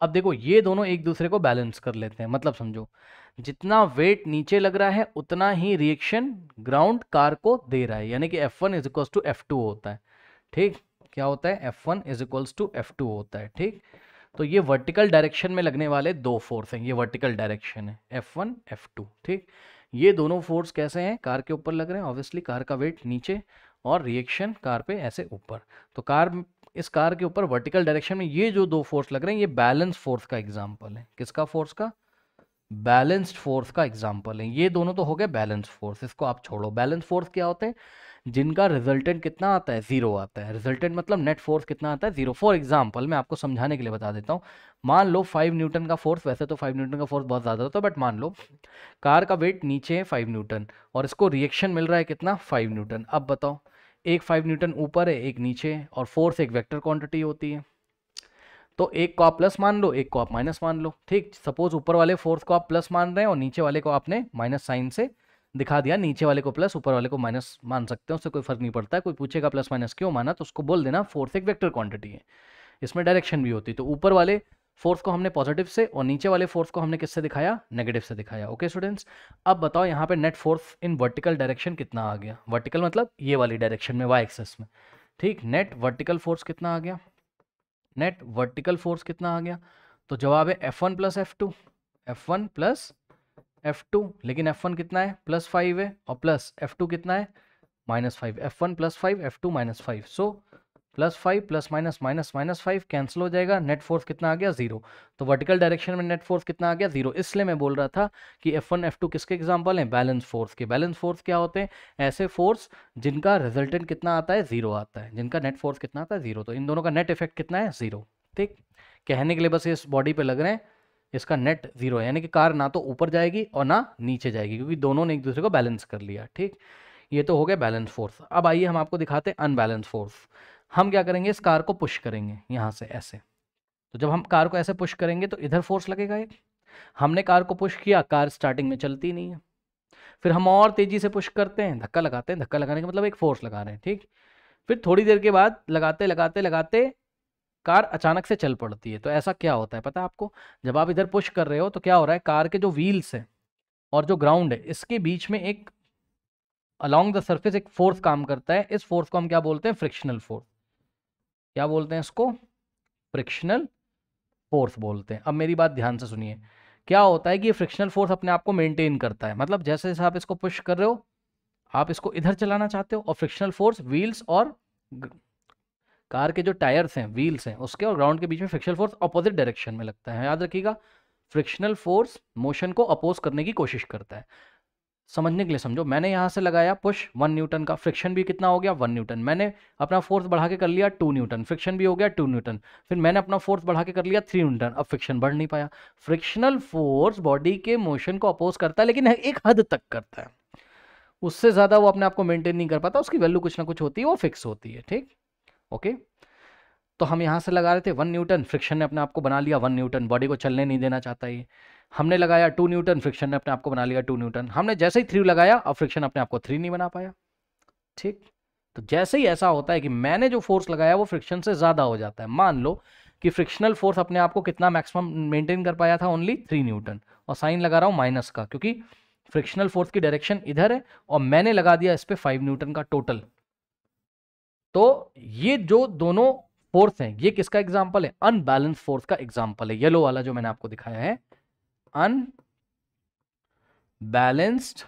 अब देखो ये दोनों एक दूसरे को बैलेंस कर लेते हैं मतलब समझो जितना वेट नीचे लग रहा है उतना ही रिएक्शन ग्राउंड कार को दे रहा है यानी कि F one is equals to F two होता है ठीक क्या होता है F one is equals to F two होता है ठीक तो ये वर्टिकल डायरेक्शन में लगने वाले दो फोर्स हैं ये वर्टिकल डायरेक्शन है एफ वन एफ टू ठीक ये दोनों फोर्स कैसे हैं कार के ऊपर लग रहे हैं ऑब्वियसली कार का वेट नीचे और रिएक्शन कार पे ऐसे ऊपर तो कार इस कार के ऊपर वर्टिकल डायरेक्शन में ये जो दो फोर्स लग रहे हैं ये बैलेंस फोर्स का एग्जाम्पल है किसका फोर्स का बैलेंस्ड फोर्स का एग्जाम्पल है ये दोनों तो हो गए बैलेंस फोर्स इसको आप छोड़ो बैलेंस फोर्स क्या होते हैं जिनका रिजल्टेंट कितना आता है ज़ीरो आता है रिजल्टेंट मतलब नेट फोर्स कितना आता है ज़ीरो फॉर एग्जाम्पल मैं आपको समझाने के लिए बता देता हूँ मान लो फाइव न्यूटन का फोर्स वैसे तो फाइव न्यूटन का फोर्स बहुत ज़्यादा होता है बट मान लो कार का वेट नीचे है फाइव न्यूटन और इसको रिएक्शन मिल रहा है कितना फाइव न्यूटन अब बताओ एक फाइव न्यूटन ऊपर है एक नीचे है और फोर्स एक वेक्टर क्वांटिटी होती है तो एक को आप प्लस मान लो एक को आप माइनस मान लो ठीक सपोज ऊपर वाले फोर्स को आप प्लस मान रहे हैं और नीचे वाले को आपने माइनस साइन से दिखा दिया नीचे वाले को प्लस ऊपर वाले को माइनस मान सकते हैं उससे कोई फर्क नहीं पड़ता है कोई पूछेगा प्लस माइनस क्यों माना तो उसको बोल देना फोर्थ एक वेक्टर क्वांटिटी है इसमें डायरेक्शन भी होती है तो ऊपर वाले फोर्थ को हमने पॉजिटिव से और नीचे वाले फोर्थ को हमने किससे दिखाया नेगेटिव से दिखाया ओके स्टूडेंट्स अब बताओ यहाँ पे net force in vertical direction कितना आ गया वर्टिकल मतलब ये वाली डायरेक्शन में वाई एक्सेस में ठीक नेट वर्टिकल फोर्स कितना आ गया नेट वर्टिकल फोर्स कितना आ गया तो जवाब है F one plus F two F one plus F2 लेकिन F1 कितना है प्लस फाइव है और प्लस F2 कितना है minus five F one plus five F two minus five so plus five plus minus minus minus five cancel हो जाएगा नेट फोर्स कितना आ गया जीरो तो वर्टिकल डायरेक्शन में नेट फोर्स कितना आ गया जीरो इसलिए मैं बोल रहा था कि एफ वन एफ टू किसके एग्जाम्पल हैं बैलेंस फोर्स के बैलेंस फोर्स क्या होते हैं ऐसे फोर्स जिनका रिजल्टेंट कितना आता है जीरो आता है जिनका नेट फोर्स कितना आता है जीरो तो इन दोनों का नेट इफेक्ट कितना है जीरो ठीक कहने के लिए बस इस बॉडी पे लग रहे हैं इसका नेट जीरो है यानी कि कार ना तो ऊपर जाएगी और ना नीचे जाएगी क्योंकि दोनों ने एक दूसरे को बैलेंस कर लिया ठीक ये तो हो गया बैलेंस फोर्स अब आइए हम आपको दिखाते हैं अनबैलेंस फोर्स हम क्या करेंगे इस कार को पुश करेंगे यहाँ से ऐसे तो जब हम कार को ऐसे पुश करेंगे तो इधर फोर्स लगेगा एक हमने कार को पुश किया कार स्टार्टिंग में चलती नहीं है फिर हम और तेज़ी से पुश करते हैं धक्का लगाते हैं धक्का लगाने का मतलब एक फोर्स लगा रहे हैं ठीक फिर थोड़ी देर के बाद लगाते लगाते लगाते कार अचानक से चल पड़ती है तो ऐसा क्या होता है पता है आपको जब आप इधर पुश कर रहे हो तो क्या हो रहा है कार के जो व्हील्स हैं और जो ग्राउंड है इसके बीच में एक अलॉन्ग द सर्फेस एक फोर्स काम करता है इस फोर्स को हम क्या बोलते हैं फ्रिक्शनल फोर्स क्या बोलते हैं इसको फ्रिक्शनल फोर्स बोलते हैं अब मेरी बात ध्यान से सुनिए क्या होता है कि ये फ्रिक्शनल फोर्स अपने आप को मेंटेन करता है मतलब जैसे जैसे आप इसको पुश कर रहे हो आप इसको इधर चलाना चाहते हो और फ्रिक्शनल फोर्स व्हील्स और कार के जो टायर्स हैं व्हील्स हैं उसके और ग्राउंड के बीच में फ्रिक्शनल फोर्स अपोजिट डायरेक्शन में लगता है याद रखिएगा फ्रिक्शनल फोर्स मोशन को अपोज करने की कोशिश करता है समझने के लिए समझो मैंने यहाँ से लगाया पुश वन न्यूटन का फ्रिक्शन भी कितना हो गया वन न्यूटन मैंने अपना फोर्स बढ़ा के कर लिया टू न्यूटन फ्रिक्शन भी हो गया टू न्यूटन फिर मैंने अपना फोर्स बढ़ा के कर लिया थ्री न्यूटन अब फ्रिक्शन बढ़ नहीं पाया फ्रिक्शनल फोर्स बॉडी के मोशन को अपोज करता है लेकिन एक हद तक करता है उससे ज़्यादा वो अपने आप को मेंटेन नहीं कर पाता उसकी वैल्यू कुछ ना कुछ होती है वो फिक्स होती है ठीक ओके तो हम यहाँ से लगा रहे थे वन न्यूटन फ्रिक्शन ने अपने आप को बना लिया वन न्यूटन बॉडी को चलने नहीं देना चाहता ये हमने लगाया टू न्यूटन फ्रिक्शन ने अपने आप को बना लिया टू न्यूटन हमने जैसे ही थ्री लगाया अब फ्रिक्शन अपने आप को थ्री नहीं बना पाया ठीक तो जैसे ही ऐसा होता है कि मैंने जो फोर्स लगाया वो फ्रिक्शन से ज़्यादा हो जाता है मान लो कि फ्रिक्शनल फोर्स अपने आप को कितना मैक्सिमम मेंटेन कर पाया था ओनली थ्री न्यूटन और साइन लगा रहा हूँ माइनस का क्योंकि फ्रिक्शनल फोर्स की डायरेक्शन इधर है और मैंने लगा दिया इस पर फाइव न्यूटन का टोटल तो ये जो दोनों फोर्स हैं ये किसका एग्जाम्पल है अनबैलेंस फोर्स का एग्जाम्पल है येलो वाला जो मैंने आपको दिखाया है अनबैलेंस्ड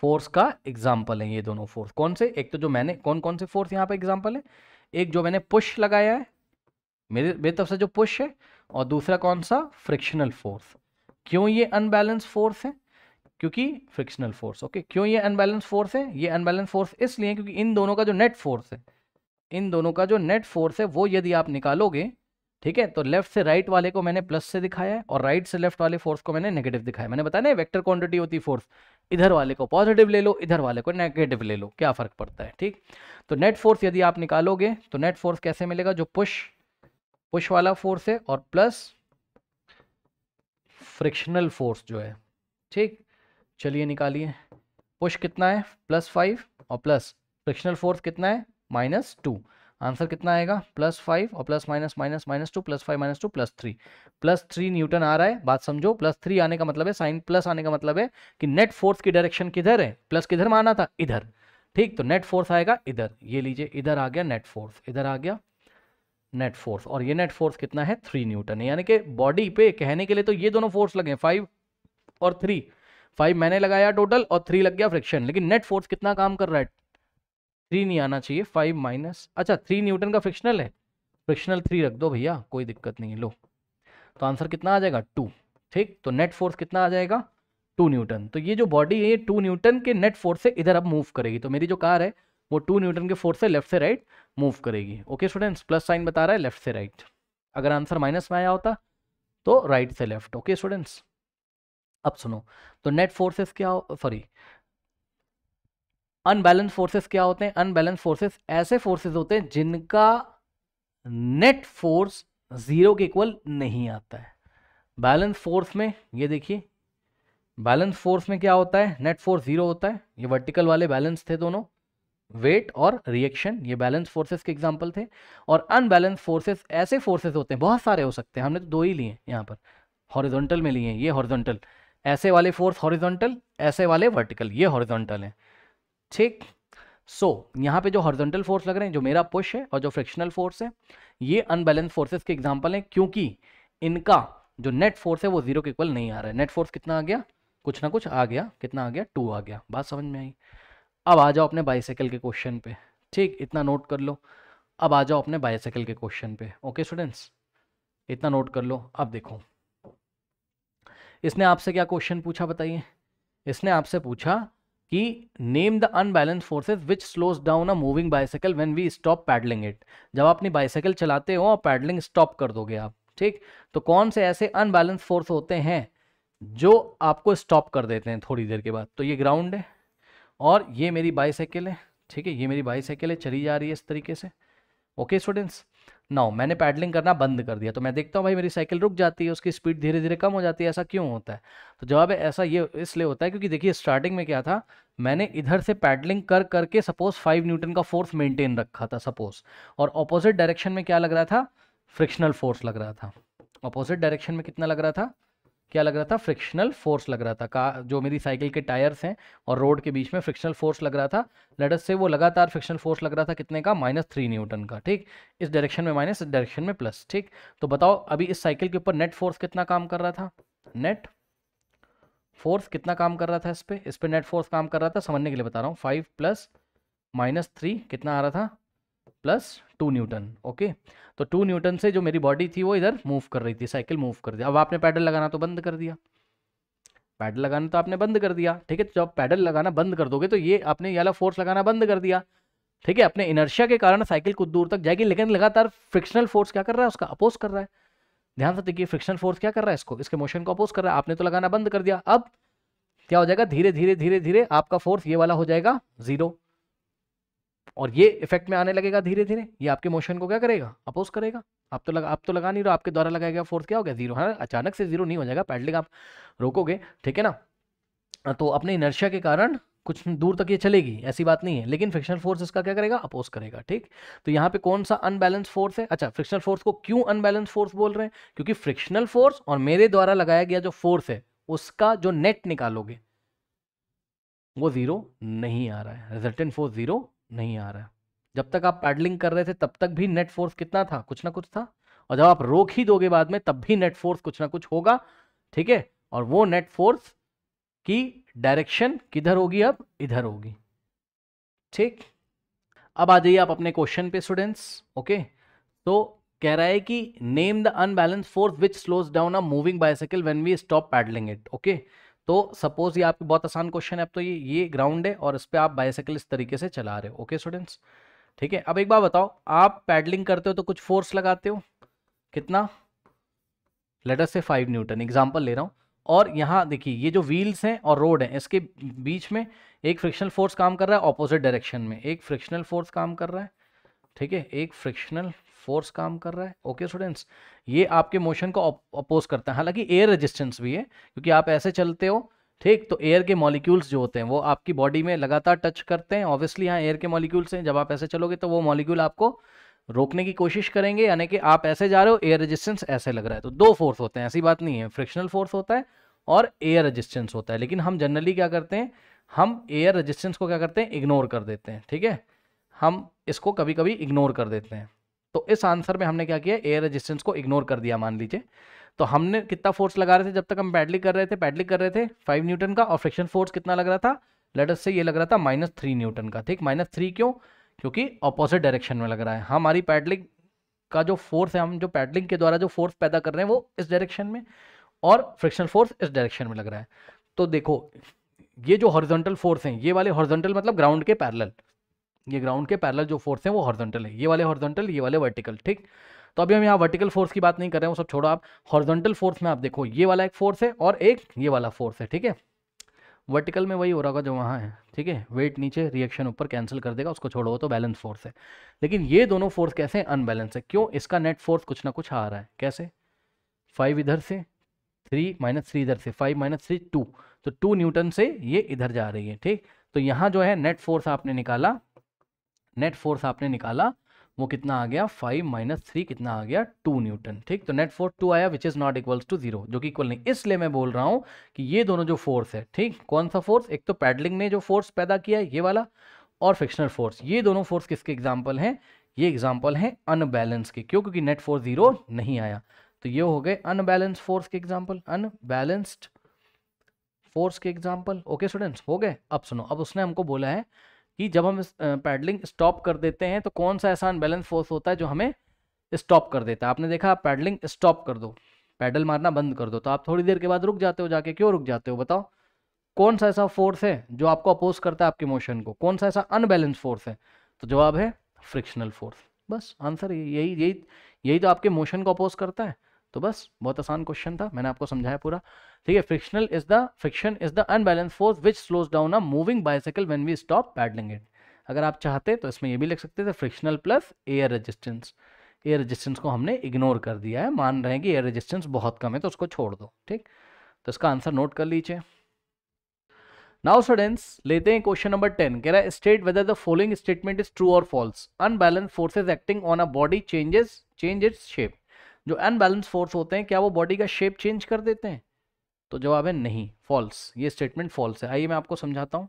फोर्स का एग्जाम्पल है ये दोनों फोर्स कौन से एक तो जो मैंने कौन कौन से फोर्स यहाँ पे एग्जाम्पल है एक जो मैंने पुश लगाया है मेरे मेरी तरफ से जो पुश है और दूसरा कौन सा फ्रिक्शनल फोर्स क्यों ये अनबैलेंस फोर्स है क्योंकि फ्रिक्शनल फोर्स ओके क्यों ये अनबैलेंस फोर्स है ये अनबैलेंस फोर्स इसलिए क्योंकि इन दोनों का जो नेट फोर्स है इन दोनों का जो नेट फोर्स है वो यदि आप निकालोगे ठीक है तो लेफ्ट से राइट वाले को मैंने प्लस से दिखाया है और राइट से लेफ्ट वाले फोर्स को मैंने नेगेटिव दिखाया मैंने बताया ना वेक्टर क्वांटिटी होती फोर्स इधर वाले को पॉजिटिव ले लो इधर वाले को नेगेटिव ले लो क्या फर्क पड़ता है ठीक तो नेट फोर्स यदि आप निकालोगे तो नेट फोर्स कैसे मिलेगा जो पुश पुश वाला फोर्स है और प्लस फ्रिक्शनल फोर्स जो है ठीक चलिए निकालिए पुश कितना है प्लस फाइव और प्लस फ्रिक्शनल फोर्स कितना है माइनस टू आंसर कितना आएगा प्लस फाइव और plus minus minus minus two plus five minus two plus three plus three newton आ रहा है बात समझो प्लस थ्री आने का मतलब है साइन प्लस आने का मतलब है कि नेट फोर्स की डायरेक्शन किधर है प्लस किधर माना था इधर ठीक तो नेट फोर्स आएगा इधर ये लीजिए इधर आ गया नेट फोर्स इधर आ गया नेट फोर्स और ये नेट फोर्स कितना है थ्री न्यूटन यानी कि बॉडी पे कहने के लिए तो ये दोनों फोर्स लगे फाइव और थ्री फाइव मैंने लगाया टोटल और थ्री लग गया फ्रिक्शन लेकिन नेट फोर्स कितना काम कर रहा है थ्री नहीं आना चाहिए फाइव माइनस अच्छा थ्री न्यूटन का फ्रिक्शनल है फ्रिक्शनल थ्री रख दो भैया कोई दिक्कत नहीं है लो तो आंसर कितना आ जाएगा टू ठीक तो नेट फोर्स कितना आ जाएगा टू न्यूटन तो ये जो बॉडी है ये टू न्यूटन के नेट फोर्स से इधर अब मूव करेगी तो मेरी जो कार है वो टू न्यूटन के फोर्स से लेफ्ट से राइट मूव करेगी ओके स्टूडेंट्स प्लस साइन बता रहा है लेफ्ट से राइट अगर आंसर माइनस में आया होता तो राइट से लेफ्ट ओके स्टूडेंट्स अब सुनो तो नेट फोर्सेस क्या सॉरी अनबैलेंस फोर्सेस क्या होते हैं अनबैलेंस फोर्सेस ऐसे फोर्सेस होते हैं जिनका नेट फोर्स जीरो के इक्वल नहीं आता है बैलेंस फोर्स में ये देखिए बैलेंस फोर्स में क्या होता है नेट फोर्स जीरो होता है ये वर्टिकल वाले बैलेंस थे दोनों वेट और रिएक्शन ये बैलेंस फोर्सेस के एग्जाम्पल थे और अनबैलेंस फोर्सेस ऐसे फोर्सेस होते हैं बहुत सारे हो सकते हैं हमने तो दो ही लिए यहाँ पर हॉरिजॉन्टल में लिए हैं ये हॉरिजॉन्टल ऐसे वाले फोर्स हॉरिजॉन्टल ऐसे वाले वर्टिकल ये हॉरिजॉन्टल हैं ठीक सो so, यहाँ पे जो हॉर्जेंटल फोर्स लग रहे हैं जो मेरा पुश है और जो फ्रिक्शनल फोर्स है ये अनबैलेंस फोर्सेस के एग्जाम्पल हैं क्योंकि इनका जो नेट फोर्स है वो जीरो के इक्वल नहीं आ रहा है नेट फोर्स कितना आ गया कुछ ना कुछ आ गया कितना आ गया टू आ गया बात समझ में आई अब आ जाओ अपने बाइसाइकिल के क्वेश्चन पे ठीक इतना नोट कर लो अब आ जाओ अपने बाइसाइकिल के क्वेश्चन पे ओके स्टूडेंट्स इतना नोट कर लो अब देखो इसने आपसे क्या क्वेश्चन पूछा बताइए इसने आपसे पूछा कि name the unbalance forces which slows down a moving bicycle when we stop pedalling it जब आप अपनी बाइसाइकिल चलाते हो और पैडलिंग स्टॉप कर दोगे आप ठीक तो कौन से ऐसे अनबैलेंस फोर्स होते हैं जो आपको स्टॉप कर देते हैं थोड़ी देर के बाद तो ये ग्राउंड है और ये मेरी बाईसाइकिल है ठीक है ये मेरी बाईसाइकिल है चली जा रही है इस तरीके से ओके स्टूडेंट्स नाउ मैंने पैडलिंग करना बंद कर दिया तो मैं देखता हूँ भाई मेरी साइकिल रुक जाती है उसकी स्पीड धीरे धीरे कम हो जाती है ऐसा क्यों होता है तो जवाब है ऐसा ये इसलिए होता है क्योंकि देखिए स्टार्टिंग में क्या था मैंने इधर से पैडलिंग कर करके सपोज फाइव न्यूटन का फोर्स मेंटेन रखा था सपोज और अपोजिट डायरेक्शन में क्या लग रहा था फ्रिक्शनल फोर्स लग रहा था अपोजिट डायरेक्शन में कितना लग रहा था क्या लग रहा था फ्रिक्शनल फोर्स लग रहा था का जो मेरी साइकिल के टायर्स हैं और रोड के बीच में फ्रिक्शनल फोर्स लग रहा था लेटस से वो लगातार फ्रिक्शनल फोर्स लग रहा था कितने का माइनस थ्री न्यूटन का ठीक इस डायरेक्शन में माइनस इस डायरेक्शन में प्लस ठीक तो बताओ अभी इस साइकिल के ऊपर नेट फोर्स कितना काम कर रहा था नेट फोर्स कितना काम कर रहा था इस पर इस पर नेट फोर्स काम कर रहा था समझने के लिए बता रहा हूँ फाइव प्लस माइनस थ्री कितना आ रहा था प्लस टू न्यूटन ओके तो टू न्यूटन से जो मेरी बॉडी थी वो इधर मूव कर रही थी साइकिल मूव कर दिया अब आपने पैडल लगाना तो बंद कर दिया पैडल लगाना तो आपने बंद कर दिया ठीक है तो जब पैडल लगाना बंद कर दोगे तो ये आपने ये वाला फोर्स लगाना बंद कर दिया ठीक है अपने इनर्शिया के कारण साइकिल कुछ दूर तक जाएगी लेकिन लगातार फ्रिक्शनल फोर्स क्या कर रहा है उसका अपोज कर रहा है ध्यान से देखिए फ्रिक्शनल फोर्स क्या कर रहा है इसको इसके मोशन को अपोज कर रहा है आपने तो लगाना बंद कर दिया अब क्या हो जाएगा धीरे धीरे धीरे धीरे आपका फोर्स ये वाला हो जाएगा जीरो और ये इफेक्ट में आने लगेगा धीरे धीरे ये आपके मोशन को क्या करेगा अपोज करेगा आप तो लगा आप तो लगा नहीं रहा आपके द्वारा लगाया गया फोर्स क्या हो गया जीरो है हाँ, अचानक से जीरो नहीं हो जाएगा पैडलिंग आप रोकोगे ठीक है ना हाँ, तो अपने इनर्शिया के कारण कुछ दूर तक ये चलेगी ऐसी बात नहीं है लेकिन फ्रिक्शनल फोर्स इसका क्या करेगा अपोज करेगा ठीक तो यहाँ पे कौन सा अनबैलेंस फोर्स है अच्छा फ्रिक्शनल फोर्स को क्यों अनबैलेंस फोर्स बोल रहे हैं क्योंकि फ्रिक्शनल फोर्स और मेरे द्वारा लगाया गया जो फोर्स है उसका जो नेट निकालोगे वो जीरो नहीं आ रहा है रिजल्टेंट फोर्स जीरो नहीं आ रहा जब तक आप पैडलिंग कर रहे थे तब तक भी नेट फोर्स कितना था कुछ ना कुछ था और जब आप रोक ही दोगे बाद में तब भी नेट फोर्स कुछ ना कुछ होगा ठीक है और वो नेट फोर्स की डायरेक्शन किधर होगी अब इधर होगी ठीक अब आ जाइए आप अपने क्वेश्चन पे स्टूडेंट्स ओके तो कह रहा है कि name the unbalance force which slows down a moving bicycle when we stop pedalling it okay तो सपोज ये आपके बहुत आसान क्वेश्चन है अब तो ये ये ग्राउंड है और इस पर आप बाइसाइकिल इस तरीके से चला रहे हो ओके स्टूडेंट्स ठीक है अब एक बार बताओ आप पैडलिंग करते हो तो कुछ फोर्स लगाते हो कितना लेटर से फाइव न्यूटन एग्जाम्पल ले रहा हूँ और यहाँ देखिए ये जो व्हील्स हैं और रोड हैं इसके बीच में एक फ्रिक्शनल फोर्स काम कर रहा है ऑपोजिट डायरेक्शन में एक फ्रिक्शनल फोर्स काम कर रहा है ठीक है एक फ्रिक्शनल फोर्स काम कर रहा है ओके okay, स्टूडेंट्स ये आपके मोशन को अपोज करता है हालांकि एयर रेजिस्टेंस भी है क्योंकि आप ऐसे चलते हो ठीक तो एयर के मॉलिक्यूल्स जो होते हैं वो आपकी बॉडी में लगातार टच करते हैं ऑब्वियसली यहाँ एयर के मॉलिक्यूल्स हैं जब आप ऐसे चलोगे तो वो मॉलिक्यूल आपको रोकने की कोशिश करेंगे यानी कि आप ऐसे जा रहे हो एयर रेजिस्टेंस ऐसे लग रहा है तो दो फोर्स होते हैं ऐसी बात नहीं है फ्रिक्शनल फोर्स होता है और एयर रजिस्टेंस होता है लेकिन हम जनरली क्या करते हैं हम एयर रजिस्टेंस को क्या करते हैं इग्नोर कर देते हैं ठीक है हम इसको कभी कभी इग्नोर कर देते हैं तो इस आंसर में हमने क्या किया एयर रेजिस्टेंस को इग्नोर कर दिया मान लीजिए तो हमने कितना फोर्स लगा रहे थे जब तक हम पैडलिंग कर रहे थे पैडलिंग कर रहे थे फाइव न्यूटन का और फ्रिक्शन फोर्स कितना लग रहा था लेटस से ये लग रहा था माइनस थ्री न्यूटन का ठीक माइनस थ्री क्यों क्योंकि अपोजिट डायरेक्शन में लग रहा है हमारी पैडलिंग का जो फोर्स है हम जो पैडलिंग के द्वारा जो फोर्स पैदा कर रहे हैं वो इस डायरेक्शन में और फ्रिक्शनल फोर्स इस डायरेक्शन में लग रहा है तो देखो ये जो हॉरिजॉन्टल फोर्स हैं ये वाले हॉरिजॉन्टल मतलब ग्राउंड के पैरेलल ये ग्राउंड के पैरल जो फोर्स हैं वो हॉर्जेंटल है ये वाले हॉर्जेंटल ये वाले वर्टिकल ठीक तो अभी हम यहाँ वर्टिकल फोर्स की बात नहीं कर रहे हैं वो सब छोड़ो आप हॉर्जेंटल फोर्स में आप देखो ये वाला एक फोर्स है और एक ये वाला फोर्स है ठीक है वर्टिकल में वही हो रहा होगा जो वहाँ है ठीक है वेट नीचे रिएक्शन ऊपर कैंसिल कर देगा उसको छोड़ो तो बैलेंस फोर्स है लेकिन ये दोनों फोर्स कैसे हैं अनबैलेंस है क्यों इसका नेट फोर्स कुछ ना कुछ आ रहा है कैसे फाइव इधर से थ्री माइनस थ्री इधर से फाइव माइनस थ्री टू तो टू न्यूटन से ये इधर जा रही है ठीक तो यहाँ जो है नेट फोर्स आपने निकाला नेट फोर्स आपने निकाला वो कितना आ गया फाइव माइनस थ्री कितना आ गया टू न्यूटन ठीक तो नेट फोर्स टू आया which is not equals to zero जो कि इक्वल नहीं इसलिए मैं बोल रहा हूँ कि ये दोनों जो फोर्स है ठीक कौन सा फोर्स एक तो पैडलिंग ने जो फोर्स पैदा किया है ये वाला और फिक्शनल फोर्स ये दोनों फोर्स किसके एग्जाम्पल हैं ये एग्जाम्पल हैं अनबैलेंस के क्यों क्योंकि नेट फोर्स जीरो नहीं आया तो ये हो गए अनबैलेंस फोर्स के एग्जाम्पल अनबैलेंस्ड फोर्स के एग्जाम्पल ओके स्टूडेंट्स हो गए अब सुनो अब उसने हमको बोला है कि जब हम पैडलिंग स्टॉप कर देते हैं तो कौन सा ऐसा अनबैलेंस फोर्स होता है जो हमें स्टॉप कर देता है आपने देखा पैडलिंग स्टॉप कर दो पैडल मारना बंद कर दो तो आप थोड़ी देर के बाद रुक जाते हो जाके क्यों रुक जाते हो बताओ कौन सा ऐसा फोर्स है जो आपको अपोज करता है आपके मोशन को कौन सा ऐसा अनबैलेंस फोर्स है तो जवाब है फ्रिक्शनल फोर्स बस आंसर यही यही यही तो आपके मोशन को अपोज करता है तो बस बहुत आसान क्वेश्चन था मैंने आपको समझाया पूरा ठीक है frictional is the friction is the unbalance force which slows down a moving bicycle when we stop pedalling it अगर आप चाहते तो इसमें ये भी लिख सकते थे frictional plus air resistance air resistance को हमने इग्नोर कर दिया है मान रहे हैं कि एयर रेजिस्टेंस बहुत कम है तो उसको छोड़ दो ठीक तो इसका आंसर नोट कर लीजिए नाउ स्टूडेंट्स लेते हैं क्वेश्चन नंबर टेन कह रहा है state whether the following statement is true और false unbalance forces acting on a body changes change its shape जो अनबैलेंस फोर्स होते हैं क्या वो बॉडी का शेप चेंज कर देते हैं तो जवाब है नहीं फॉल्स ये स्टेटमेंट फॉल्स है आइए मैं आपको समझाता हूँ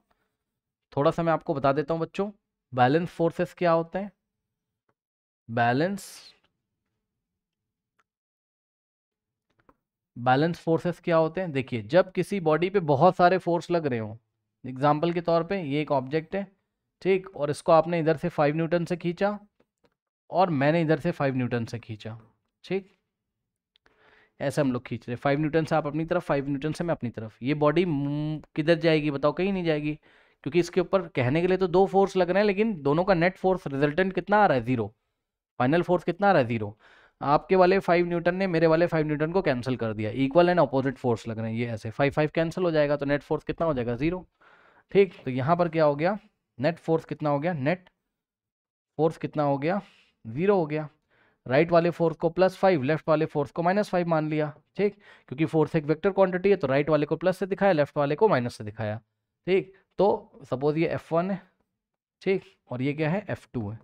थोड़ा सा मैं आपको बता देता हूँ बच्चों बैलेंस फोर्सेस क्या होते हैं बैलेंस बैलेंस फोर्सेस क्या होते हैं देखिए जब किसी बॉडी पे बहुत सारे फोर्स लग रहे हो एग्जाम्पल के तौर पे ये एक ऑब्जेक्ट है ठीक और इसको आपने इधर से फाइव न्यूटन से खींचा और मैंने इधर से फाइव न्यूटन से खींचा ठीक ऐसे हम लोग खींच रहे फाइव न्यूटन से आप अपनी तरफ फाइव न्यूटन से मैं अपनी तरफ ये बॉडी किधर जाएगी बताओ कहीं नहीं जाएगी क्योंकि इसके ऊपर कहने के लिए तो दो फोर्स लग रहे हैं लेकिन दोनों का नेट फोर्स रिजल्टेंट कितना आ रहा है ज़ीरो फाइनल फोर्स कितना आ रहा है ज़ीरो आपके वाले फाइव न्यूटन ने मेरे वाले फाइव न्यूटन को कैंसिल कर दिया इक्वल एंड अपोजिट फोर्स लग रहे हैं ये ऐसे फाइव फाइव कैंसिल हो जाएगा तो नेट फोर्स कितना हो जाएगा ज़ीरो ठीक तो यहाँ पर क्या हो गया नेट फोर्स कितना हो गया नेट फोर्स कितना हो गया ज़ीरो हो गया राइट वाले फोर्स को प्लस फाइव लेफ्ट वाले फोर्स को माइनस फाइव मान लिया ठीक क्योंकि फोर्स एक वेक्टर क्वांटिटी है तो राइट वाले को प्लस से दिखाया लेफ्ट वाले को माइनस से दिखाया ठीक तो सपोज ये एफ वन है ठीक और ये क्या है एफ टू है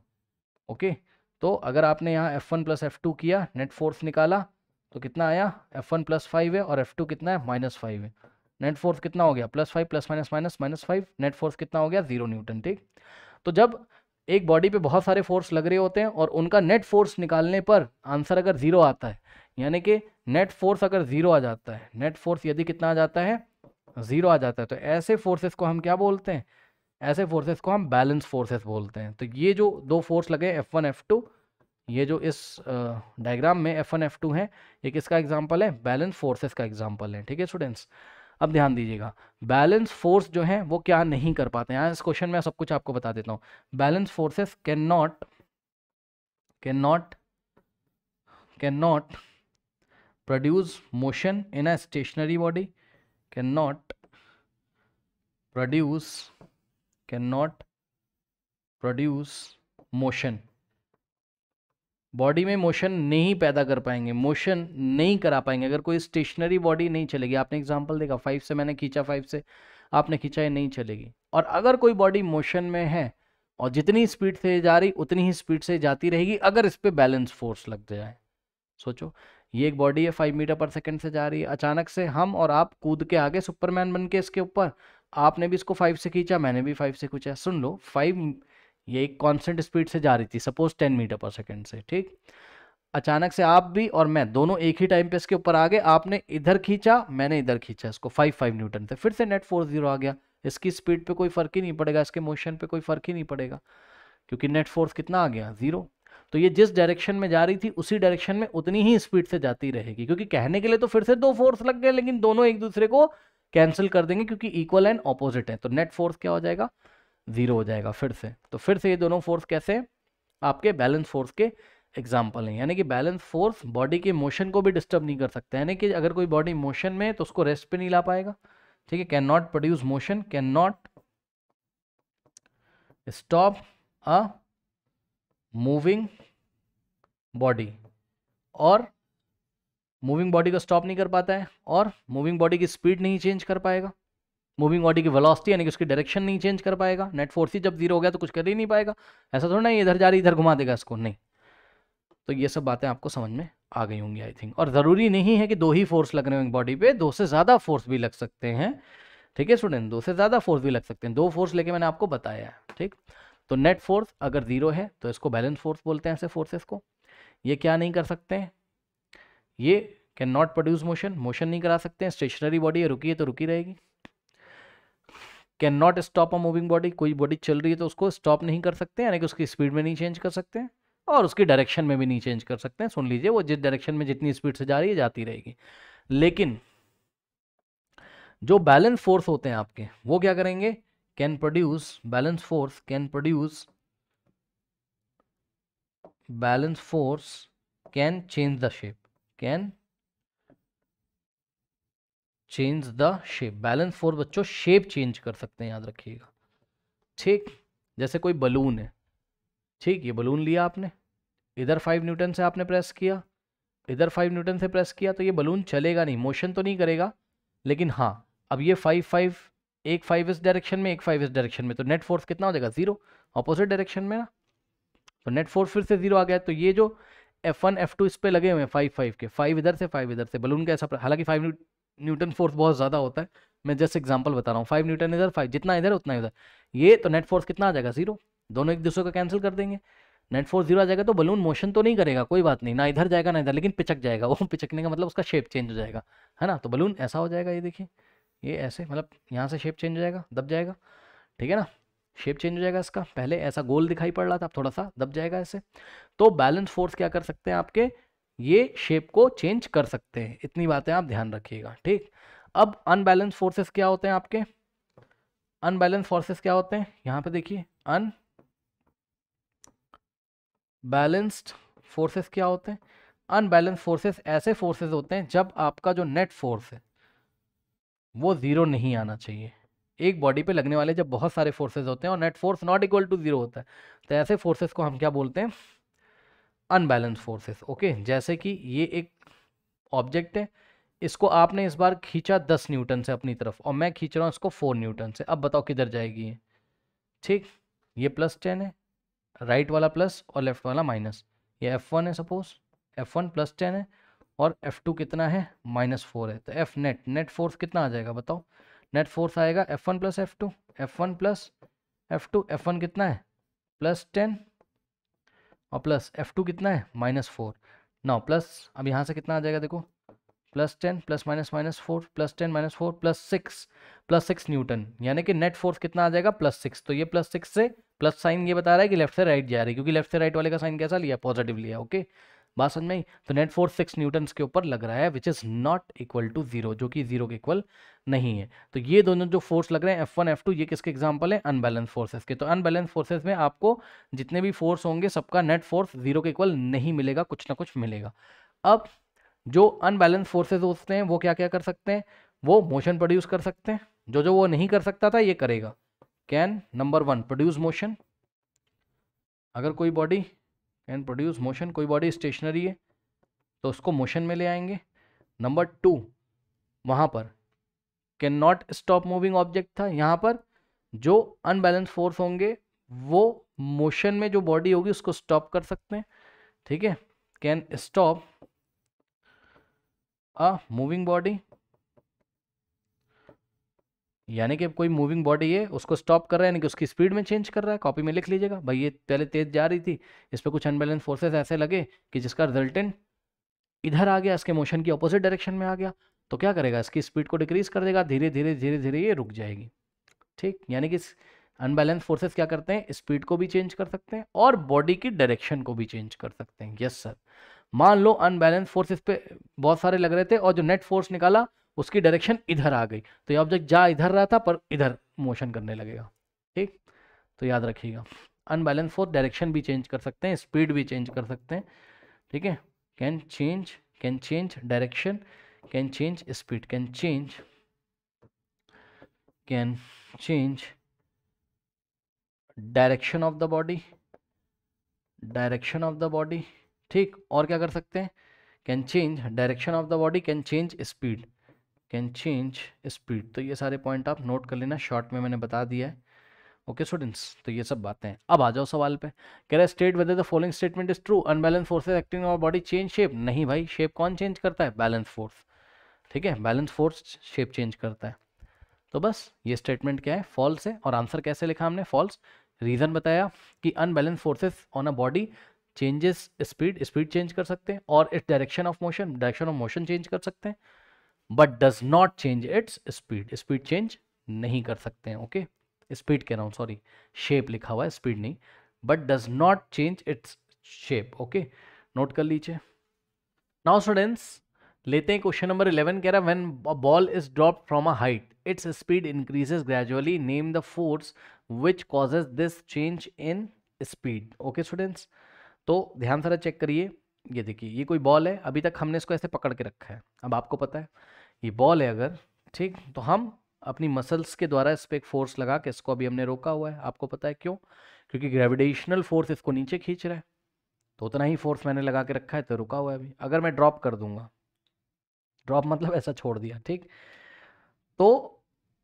ओके तो अगर आपने यहाँ F one plus F two किया नेट फोर्स निकाला तो कितना आया एफ वन प्लस फाइव है और एफ टू कितना है माइनस फाइव है नेट फोर्स कितना हो गया plus five plus minus minus minus five net force कितना हो गया जीरो न्यूटन ठीक तो जब एक बॉडी पे बहुत सारे फोर्स लग रहे होते हैं और उनका नेट फोर्स निकालने पर आंसर अगर ज़ीरो आता है यानी कि नेट फोर्स अगर ज़ीरो आ जाता है नेट फोर्स यदि कितना आ जाता है ज़ीरो आ जाता है तो ऐसे फोर्सेस को हम क्या बोलते हैं ऐसे फोर्सेस को हम बैलेंस फोर्सेस बोलते हैं तो ये जो दो फोर्स लगे एफ़ वन एफ़ टू ये जो इस डायग्राम में एफ़ वन एफ़ टू हैं ये किसका एग्जाम्पल है बैलेंस फोर्सेस का एग्जाम्पल है ठीक है स्टूडेंट्स अब ध्यान दीजिएगा बैलेंस फोर्स जो है वो क्या नहीं कर पाते हैं इस क्वेश्चन में सब कुछ आपको बता देता हूँ balance forces can not can not can not produce motion in a stationary body can not produce can not produce motion body में मोशन नहीं पैदा कर पाएंगे मोशन नहीं करा पाएंगे अगर कोई स्टेशनरी बॉडी नहीं चलेगी आपने एग्जांपल देखा फाइव से मैंने खींचा फाइव से आपने खींचा ये नहीं चलेगी और अगर कोई बॉडी मोशन में है और जितनी स्पीड से जा रही उतनी ही स्पीड से जाती रहेगी अगर इस पर बैलेंस फोर्स लग जाए सोचो ये एक बॉडी है फाइव मीटर पर सेकेंड से जा रही है अचानक से हम और आप कूद के आगे सुपरमैन बन के इसके ऊपर आपने भी इसको फाइव से खींचा मैंने भी फाइव से खींचा सुन लो फाइव ये एक कांस्टेंट स्पीड से जा रही थी सपोज टेन मीटर पर सेकेंड से ठीक अचानक से आप भी और मैं दोनों एक ही टाइम पे इसके ऊपर आ गए आपने इधर खींचा मैंने इधर खींचा इसको फाइव फाइव न्यूटन से फिर से नेट फोर्स जीरो आ गया इसकी स्पीड पे कोई फर्क ही नहीं पड़ेगा इसके मोशन पे कोई फर्क ही नहीं पड़ेगा क्योंकि नेट फोर्स कितना आ गया जीरो तो ये जिस डायरेक्शन में जा रही थी उसी डायरेक्शन में उतनी ही स्पीड से जाती रहेगी क्योंकि कहने के लिए तो फिर से दो फोर्स लग गए लेकिन दोनों एक दूसरे को कैंसिल कर देंगे क्योंकि इक्वल एंड ऑपोजिट है तो नेट फोर्स क्या हो जाएगा ज़ीरो हो जाएगा फिर से तो फिर से ये दोनों फोर्स कैसे आपके बैलेंस फोर्स के एग्जाम्पल हैं यानी कि बैलेंस फोर्स बॉडी के मोशन को भी डिस्टर्ब नहीं कर सकता यानी कि अगर कोई बॉडी मोशन में है तो उसको रेस्ट पे नहीं ला पाएगा ठीक है can not produce motion can not stop a moving body और मूविंग बॉडी को स्टॉप नहीं कर पाता है और मूविंग बॉडी की स्पीड नहीं चेंज कर पाएगा मूविंग बॉडी की वेलोसिटी यानी कि उसकी डायरेक्शन नहीं चेंज कर पाएगा नेट फोर्स ही जब जीरो हो गया तो कुछ कर ही नहीं पाएगा ऐसा थोड़ा ना इधर जा रही इधर घुमा देगा इसको नहीं तो ये सब बातें आपको समझ में आ गई होंगी आई थिंक और ज़रूरी नहीं है कि दो ही फोर्स लग रहे हैं बॉडी पे दो से ज़्यादा फोर्स भी लग सकते हैं ठीक है स्टूडेंट दो से ज़्यादा फोर्स भी लग सकते हैं दो फोर्स लेके मैंने आपको बताया है ठीक तो नेट फोर्स अगर ज़ीरो है तो इसको बैलेंस फोर्स बोलते हैं ऐसे फोर्सेस को ये क्या नहीं कर सकते हैं ये can not produce motion motion नहीं करा सकते हैं स्टेशनरी बॉडी रुकी है तो रुकी रहेगी can not stop a moving body कोई बॉडी चल रही है तो उसको स्टॉप नहीं कर सकते यानी कि उसकी स्पीड में नहीं चेंज कर सकते और उसकी डायरेक्शन में भी नहीं चेंज कर सकते हैं सुन लीजिए वो जिस डायरेक्शन में जितनी स्पीड से जा रही है जाती रहेगी लेकिन जो बैलेंस फोर्स होते हैं आपके वो क्या करेंगे can produce balance force can produce balance force can change the shape can change the shape balance force बच्चों शेप चेंज कर सकते हैं याद रखिएगा ठीक जैसे कोई बलून है ठीक ये बलून लिया आपने इधर फाइव न्यूटन से आपने प्रेस किया इधर फाइव न्यूटन से प्रेस किया तो ये बलून चलेगा नहीं मोशन तो नहीं करेगा लेकिन हाँ अब ये फाइव फाइव एक फाइव इस डायरेक्शन में एक फाइव इस डायरेक्शन में तो नेट फोर्स कितना हो जाएगा जीरो अपोजिट डायरेक्शन में ना तो नेट फोर्स फिर से जीरो आ गया तो ये जो एफ वन एफ टू इस पर लगे हुए हैं फाइव फाइव के फाइव इधर से फाइव इधर से बलून का ऐसा हालांकि फाइव न्यूटन फोर्स बहुत ज़्यादा होता है मैं जस्ट एग्जाम्पल बता रहा हूँ फाइव न्यूटन इधर फाइव जितना इधर उतना इधर ये तो नेट फोर्स कितना आ जाएगा जीरो दोनों एक दूसरे का कैंसिल कर देंगे नेट फोर्स जीरो आ जाएगा तो बलून मोशन तो नहीं करेगा कोई बात नहीं ना इधर जाएगा ना इधर लेकिन पिचक जाएगा वो पिचकने का मतलब उसका शेप चेंज हो जाएगा है ना तो बलून ऐसा हो जाएगा ये देखिए ये ऐसे मतलब यहाँ से शेप चेंज हो जाएगा दब जाएगा ठीक है ना शेप चेंज हो जाएगा इसका पहले ऐसा गोल दिखाई पड़ रहा था अब थोड़ा सा दब जाएगा ऐसे तो बैलेंस फोर्स क्या कर सकते हैं आपके ये शेप को चेंज कर सकते हैं इतनी बातें आप ध्यान रखिएगा ठीक अब अनबैलेंस फोर्सेस क्या होते हैं आपके अनबैलेंस फोर्सेस क्या होते हैं यहां पे देखिए अन बैलेंस्ड फोर्सेस क्या होते हैं अनबैलेंस फोर्सेस ऐसे फोर्सेस होते हैं जब आपका जो नेट फोर्स है वो ज़ीरो नहीं आना चाहिए एक बॉडी पे लगने वाले जब बहुत सारे फोर्सेस होते हैं और net force not equal to zero होता है तो ऐसे फोर्सेस को हम क्या बोलते हैं अनबैलेंस फोर्सेस ओके जैसे कि ये एक ऑब्जेक्ट है इसको आपने इस बार खींचा दस न्यूटन से अपनी तरफ और मैं खींच रहा हूँ इसको फोर न्यूटन से अब बताओ किधर जाएगी ये ठीक ये प्लस टेन है राइट वाला प्लस और लेफ्ट वाला माइनस ये एफ वन है suppose F one plus ten है और एफ टू कितना है माइनस फोर है तो एफ नेट नेट फोर्स कितना आ जाएगा बताओ नेट फोर्स आएगा F one plus F two F one plus F two F one कितना है प्लस टेन और प्लस एफ टू कितना है माइनस फोर नौ प्लस अब यहाँ से कितना आ जाएगा देखो plus ten plus minus minus four plus ten minus four plus six plus six newton यानी कि नेट फोर्स कितना आ जाएगा प्लस सिक्स तो ये प्लस सिक्स से प्लस साइन ये बता रहा है कि लेफ्ट से राइट जा रही है क्योंकि लेफ्ट से राइट वाले का साइन कैसा लिया पॉजिटिव लिया ओके okay? बात समझ में तो नेट फोर्स सिक्स न्यूटन्स के ऊपर लग रहा है which is not equal to zero जो कि जीरो के इक्वल नहीं है तो ये दोनों जो फोर्स लग रहे हैं एफ वन एफ टू ये किसके एग्जाम्पल है अनबैलेंस फोर्सेज के तो अनबैलेंस फोर्सेज में आपको जितने भी फोर्स होंगे सबका नेट फोर्स जीरो के इक्वल नहीं मिलेगा कुछ ना कुछ मिलेगा अब जो अनबैलेंस फोर्सेज होते हैं वो क्या क्या कर सकते हैं वो मोशन प्रोड्यूस कर सकते हैं जो जो वो नहीं कर सकता था ये करेगा can number one produce motion अगर कोई बॉडी कैन प्रोड्यूस मोशन कोई बॉडी स्टेशनरी है तो उसको मोशन में ले आएंगे नंबर टू वहाँ पर can not stop moving object था यहाँ पर जो अनबैलेंस फोर्स होंगे वो मोशन में जो बॉडी होगी उसको स्टॉप कर सकते हैं ठीक है can stop a moving body यानी कि कोई मूविंग बॉडी है उसको स्टॉप कर रहा है यानी कि उसकी स्पीड में चेंज कर रहा है कॉपी में लिख लीजिएगा भाई ये पहले तेज जा रही थी इस पर कुछ अनबैलेंस फोर्सेस ऐसे लगे कि जिसका रिजल्टेंट इधर आ गया इसके मोशन की अपोजिट डायरेक्शन में आ गया तो क्या करेगा इसकी स्पीड को डिक्रीज कर देगा धीरे धीरे धीरे धीरे ये रुक जाएगी ठीक यानी कि अनबैलेंस फोर्सेस क्या करते हैं स्पीड को भी चेंज कर सकते हैं और बॉडी की डायरेक्शन को भी चेंज कर सकते हैं यस सर मान लो अनबैलेंस फोर्सेस पे बहुत सारे लग रहे थे और जो नेट फोर्स निकाला उसकी डायरेक्शन इधर आ गई तो ये ऑब्जेक्ट जा इधर रहा था पर इधर मोशन करने लगेगा ठीक तो याद रखिएगा अनबैलेंस फोर्स डायरेक्शन भी चेंज कर सकते हैं स्पीड भी चेंज कर सकते हैं ठीक है can change can change direction can change speed can change can change direction of the body direction of the body ठीक और क्या कर सकते हैं can change direction of the body can change speed can change speed तो ये सारे पॉइंट आप नोट कर लेना शॉर्ट में मैंने बता दिया है ओके स्टूडेंट्स तो ये सब बातें हैं अब आ जाओ सवाल पे कह रहा है state whether the following statement is true unbalance forces acting our body change shape नहीं भाई शेप कौन चेंज करता है बैलेंस फोर्स ठीक है बैलेंस फोर्स शेप चेंज करता है तो बस ये स्टेटमेंट क्या है फॉल्स है और आंसर कैसे लिखा हमने फॉल्स रीज़न बताया कि unbalance forces on a body changes speed speed change कर सकते हैं और its direction of motion direction of motion change कर सकते हैं but does not change its speed speed change नहीं कर सकते हैं ओके स्पीड कह रहा हूँ सॉरी शेप लिखा हुआ है स्पीड नहीं but does not change its shape okay note कर लीजिए नाउ स्टूडेंट्स लेते हैं क्वेश्चन नंबर इलेवन कह रहा है when ball is drop from a height its speed increases gradually name the force which causes this change in speed okay students तो ध्यान सारा चेक करिए ये देखिए ये कोई बॉल है अभी तक हमने इसको ऐसे पकड़ के रखा है अब आपको पता है ये बॉल है अगर ठीक तो हम अपनी मसल्स के द्वारा इस पर एक फोर्स लगा के इसको अभी हमने रोका हुआ है आपको पता है क्यों क्योंकि ग्रेविटेशनल फोर्स इसको नीचे खींच रहा है तो उतना ही फोर्स मैंने लगा के रखा है तो रुका हुआ है अभी अगर मैं ड्रॉप कर दूंगा ड्रॉप मतलब ऐसा छोड़ दिया ठीक तो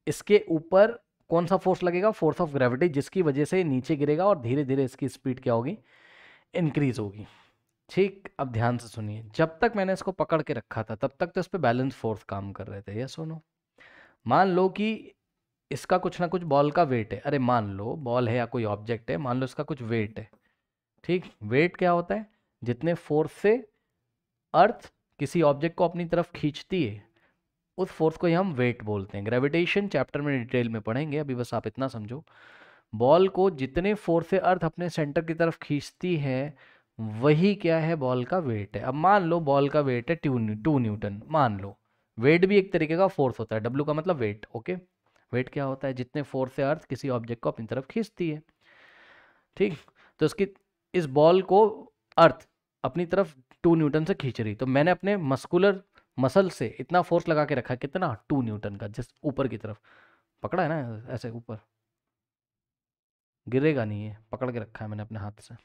इसके ऊपर कौन सा फोर्स लगेगा फोर्स ऑफ ग्रेविटी जिसकी वजह से नीचे गिरेगा और धीरे धीरे इसकी स्पीड क्या होगी इंक्रीज होगी ठीक अब ध्यान से सुनिए जब तक मैंने इसको पकड़ के रखा था तब तक तो इस पर बैलेंस फोर्स काम कर रहे थे ये सुनो मान लो कि इसका कुछ ना कुछ बॉल का वेट है अरे मान लो बॉल है या कोई ऑब्जेक्ट है मान लो इसका कुछ वेट है ठीक वेट क्या होता है जितने फोर्स से अर्थ किसी ऑब्जेक्ट को अपनी तरफ खींचती है उस फोर्स को ही हम वेट बोलते हैं ग्रेविटेशन चैप्टर में डिटेल में पढ़ेंगे अभी बस आप इतना समझो बॉल को जितने फोर्स से अर्थ अपने सेंटर की तरफ खींचती है वही क्या है बॉल का वेट है अब मान लो बॉल का वेट है टू टू न्यूटन मान लो वेट भी एक तरीके का फोर्स होता है डब्ल्यू का मतलब वेट ओके वेट क्या होता है जितने फोर्स से अर्थ किसी ऑब्जेक्ट को अपनी तरफ खींचती है ठीक तो इसकी इस बॉल को अर्थ अपनी तरफ टू न्यूटन से खींच रही तो मैंने अपने मस्कुलर मसल से इतना फोर्स लगा के रखा कितना टू न्यूटन का जिस ऊपर की तरफ पकड़ा है ना ऐसे ऊपर गिरेगा नहीं है पकड़ के रखा है मैंने अपने हाथ से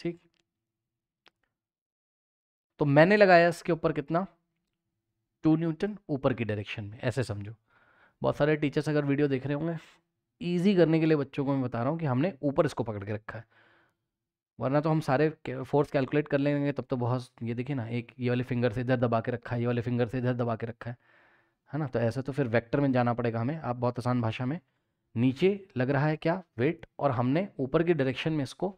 ठीक तो मैंने लगाया इसके ऊपर कितना टू न्यूटन ऊपर की डायरेक्शन में ऐसे समझो बहुत सारे टीचर्स अगर वीडियो देख रहे होंगे ईजी करने के लिए बच्चों को मैं बता रहा हूँ कि हमने ऊपर इसको पकड़ के रखा है वरना तो हम सारे फोर्स कैलकुलेट कर लेंगे तब तो बहुत ये देखिए ना एक ये वाले फिंगर से इधर दबा के रखा है ये वाले फिंगर से इधर दबा के रखा है है ना तो ऐसा तो फिर वेक्टर में जाना पड़ेगा हमें आप बहुत आसान भाषा में नीचे लग रहा है क्या वेट और हमने ऊपर की डायरेक्शन में इसको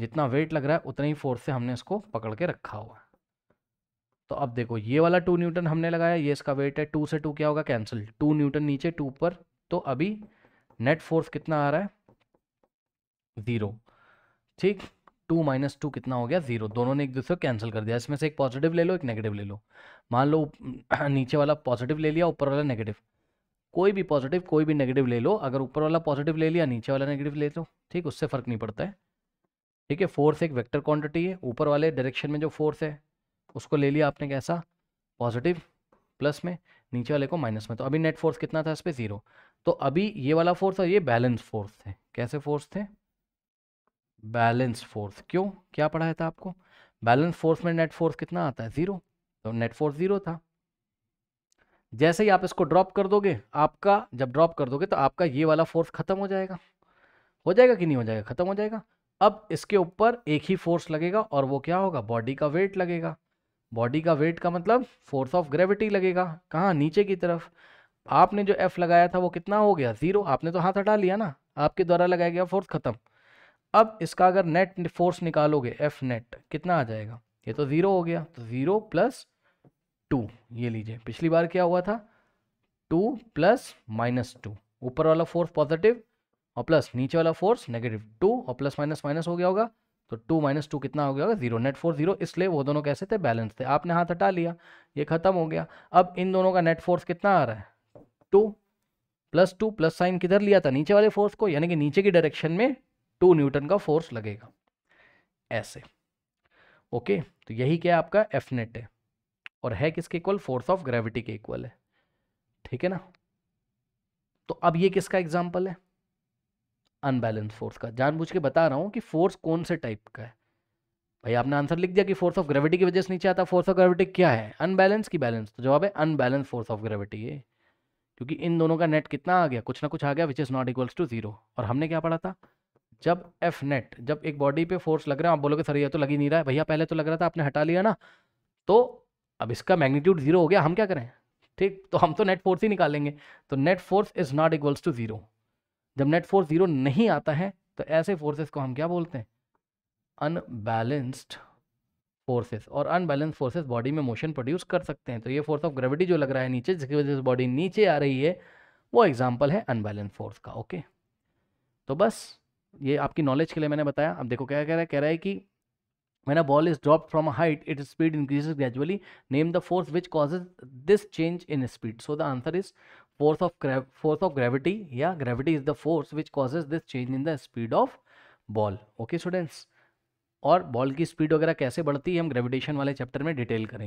जितना वेट लग रहा है उतना ही फोर्स से हमने इसको पकड़ के रखा हुआ है तो अब देखो ये वाला टू न्यूटन हमने लगाया ये इसका वेट है टू से टू क्या होगा कैंसिल टू न्यूटन नीचे टू पर तो अभी नेट फोर्स कितना आ रहा है ज़ीरो ठीक टू माइनस टू कितना हो गया जीरो दोनों ने एक दूसरे को कैंसिल कर दिया इसमें से एक पॉजिटिव ले लो एक नेगेटिव ले लो मान लो नीचे वाला पॉजिटिव ले लिया ऊपर वाला नेगेटिव कोई भी पॉजिटिव कोई भी नेगेटिव ले लो अगर ऊपर वाला पॉजिटिव ले लिया नीचे वाला नेगेटिव ले लो ठीक उससे फर्क नहीं पड़ता है ठीक है फोर्स एक वेक्टर क्वांटिटी है ऊपर वाले डायरेक्शन में जो फोर्स है उसको ले लिया आपने कैसा पॉजिटिव प्लस में नीचे वाले को माइनस में तो अभी नेट फोर्स कितना था इस पर ज़ीरो तो अभी ये वाला फोर्स और ये बैलेंस फोर्स थे कैसे फोर्स थे बैलेंस फोर्स क्यों क्या पढ़ाया था आपको बैलेंस फोर्स में नेट फोर्स कितना आता है ज़ीरो तो नेट फोर्स ज़ीरो था जैसे ही आप इसको ड्रॉप कर दोगे आपका जब ड्रॉप कर दोगे तो आपका ये वाला फोर्स ख़त्म हो जाएगा हो जाएगा कि नहीं हो जाएगा ख़त्म हो जाएगा अब इसके ऊपर एक ही फोर्स लगेगा और वो क्या होगा बॉडी का वेट लगेगा बॉडी का वेट का मतलब फोर्स ऑफ ग्रेविटी लगेगा कहाँ नीचे की तरफ आपने जो एफ लगाया था वो कितना हो गया ज़ीरो आपने तो हाथ हटा लिया ना आपके द्वारा लगाया गया फोर्स ख़त्म अब इसका अगर नेट फोर्स निकालोगे एफ नेट कितना आ जाएगा ये तो ज़ीरो हो गया तो ज़ीरो प्लस टू ये लीजिए पिछली बार क्या हुआ था टू प्लस माइनस टू ऊपर वाला फोर्स पॉजिटिव और प्लस नीचे वाला फोर्स नेगेटिव टू और प्लस माइनस माइनस हो गया होगा तो टू माइनस टू कितना हो गया होगा जीरो नेट फोर्स जीरो इसलिए वो दोनों कैसे थे बैलेंस थे आपने हाथ हटा लिया ये खत्म हो गया अब इन दोनों का नेट फोर्स कितना आ रहा है two plus two plus sign किधर लिया था नीचे वाले फोर्स को यानी कि नीचे की डायरेक्शन में टू न्यूटन का फोर्स लगेगा ऐसे ओके तो यही क्या आपका एफ नेट है और है किसके इक्वल फोर्स ऑफ ग्रेविटी के इक्वल है ठीक है ना तो अब ये किसका एग्जाम्पल है अनबैलेंस फोर्स का जानबूझ के बता रहा हूँ कि फोर्स कौन से टाइप का है भाई आपने आंसर लिख दिया कि फोर्स ऑफ ग्रेविटी की वजह से नीचे आता फोर्स ऑफ ग्रेविटी क्या है अनबैलेंस की बैलेंस तो जवाब है अनबैलेंस फोर्स ऑफ ग्रेविटी है क्योंकि इन दोनों का नेट कितना आ गया कुछ ना कुछ आ गया which is not equals to zero और हमने क्या पढ़ा था जब एफ नेट जब एक बॉडी पे फोर्स लग रहा है आप बोलोगे सर ये तो लग ही नहीं रहा है भैया पहले तो लग रहा था आपने हटा लिया ना तो अब इसका मैग्नीट्यूड जीरो हो गया हम क्या करें ठीक तो हम तो नेट फोर्स ही निकालेंगे तो net force is not equals to zero जब नेट फोर्स जीरो नहीं आता है तो ऐसे फोर्सेस को हम क्या बोलते हैं अनबैलेंस्ड फोर्सेस और अनबैलेंस फोर्सेस बॉडी में मोशन प्रोड्यूस कर सकते हैं तो ये फोर्स ऑफ ग्रेविटी जो लग रहा है नीचे जिसकी वजह से बॉडी नीचे आ रही है वो एग्जाम्पल है अनबैलेंस फोर्स का ओके तो बस ये आपकी नॉलेज के लिए मैंने बताया अब देखो क्या कह रहा है कह रहा है कि मैंने ball is drop from a height it speed speed gradually name the force which causes this change in speed so the answer is force of force of gravity या gravity is the force which causes this change in the speed of ball okay students और बॉल की स्पीड वगैरह कैसे बढ़ती है हम ग्रेविटेशन वाले चैप्टर में डिटेल करेंगे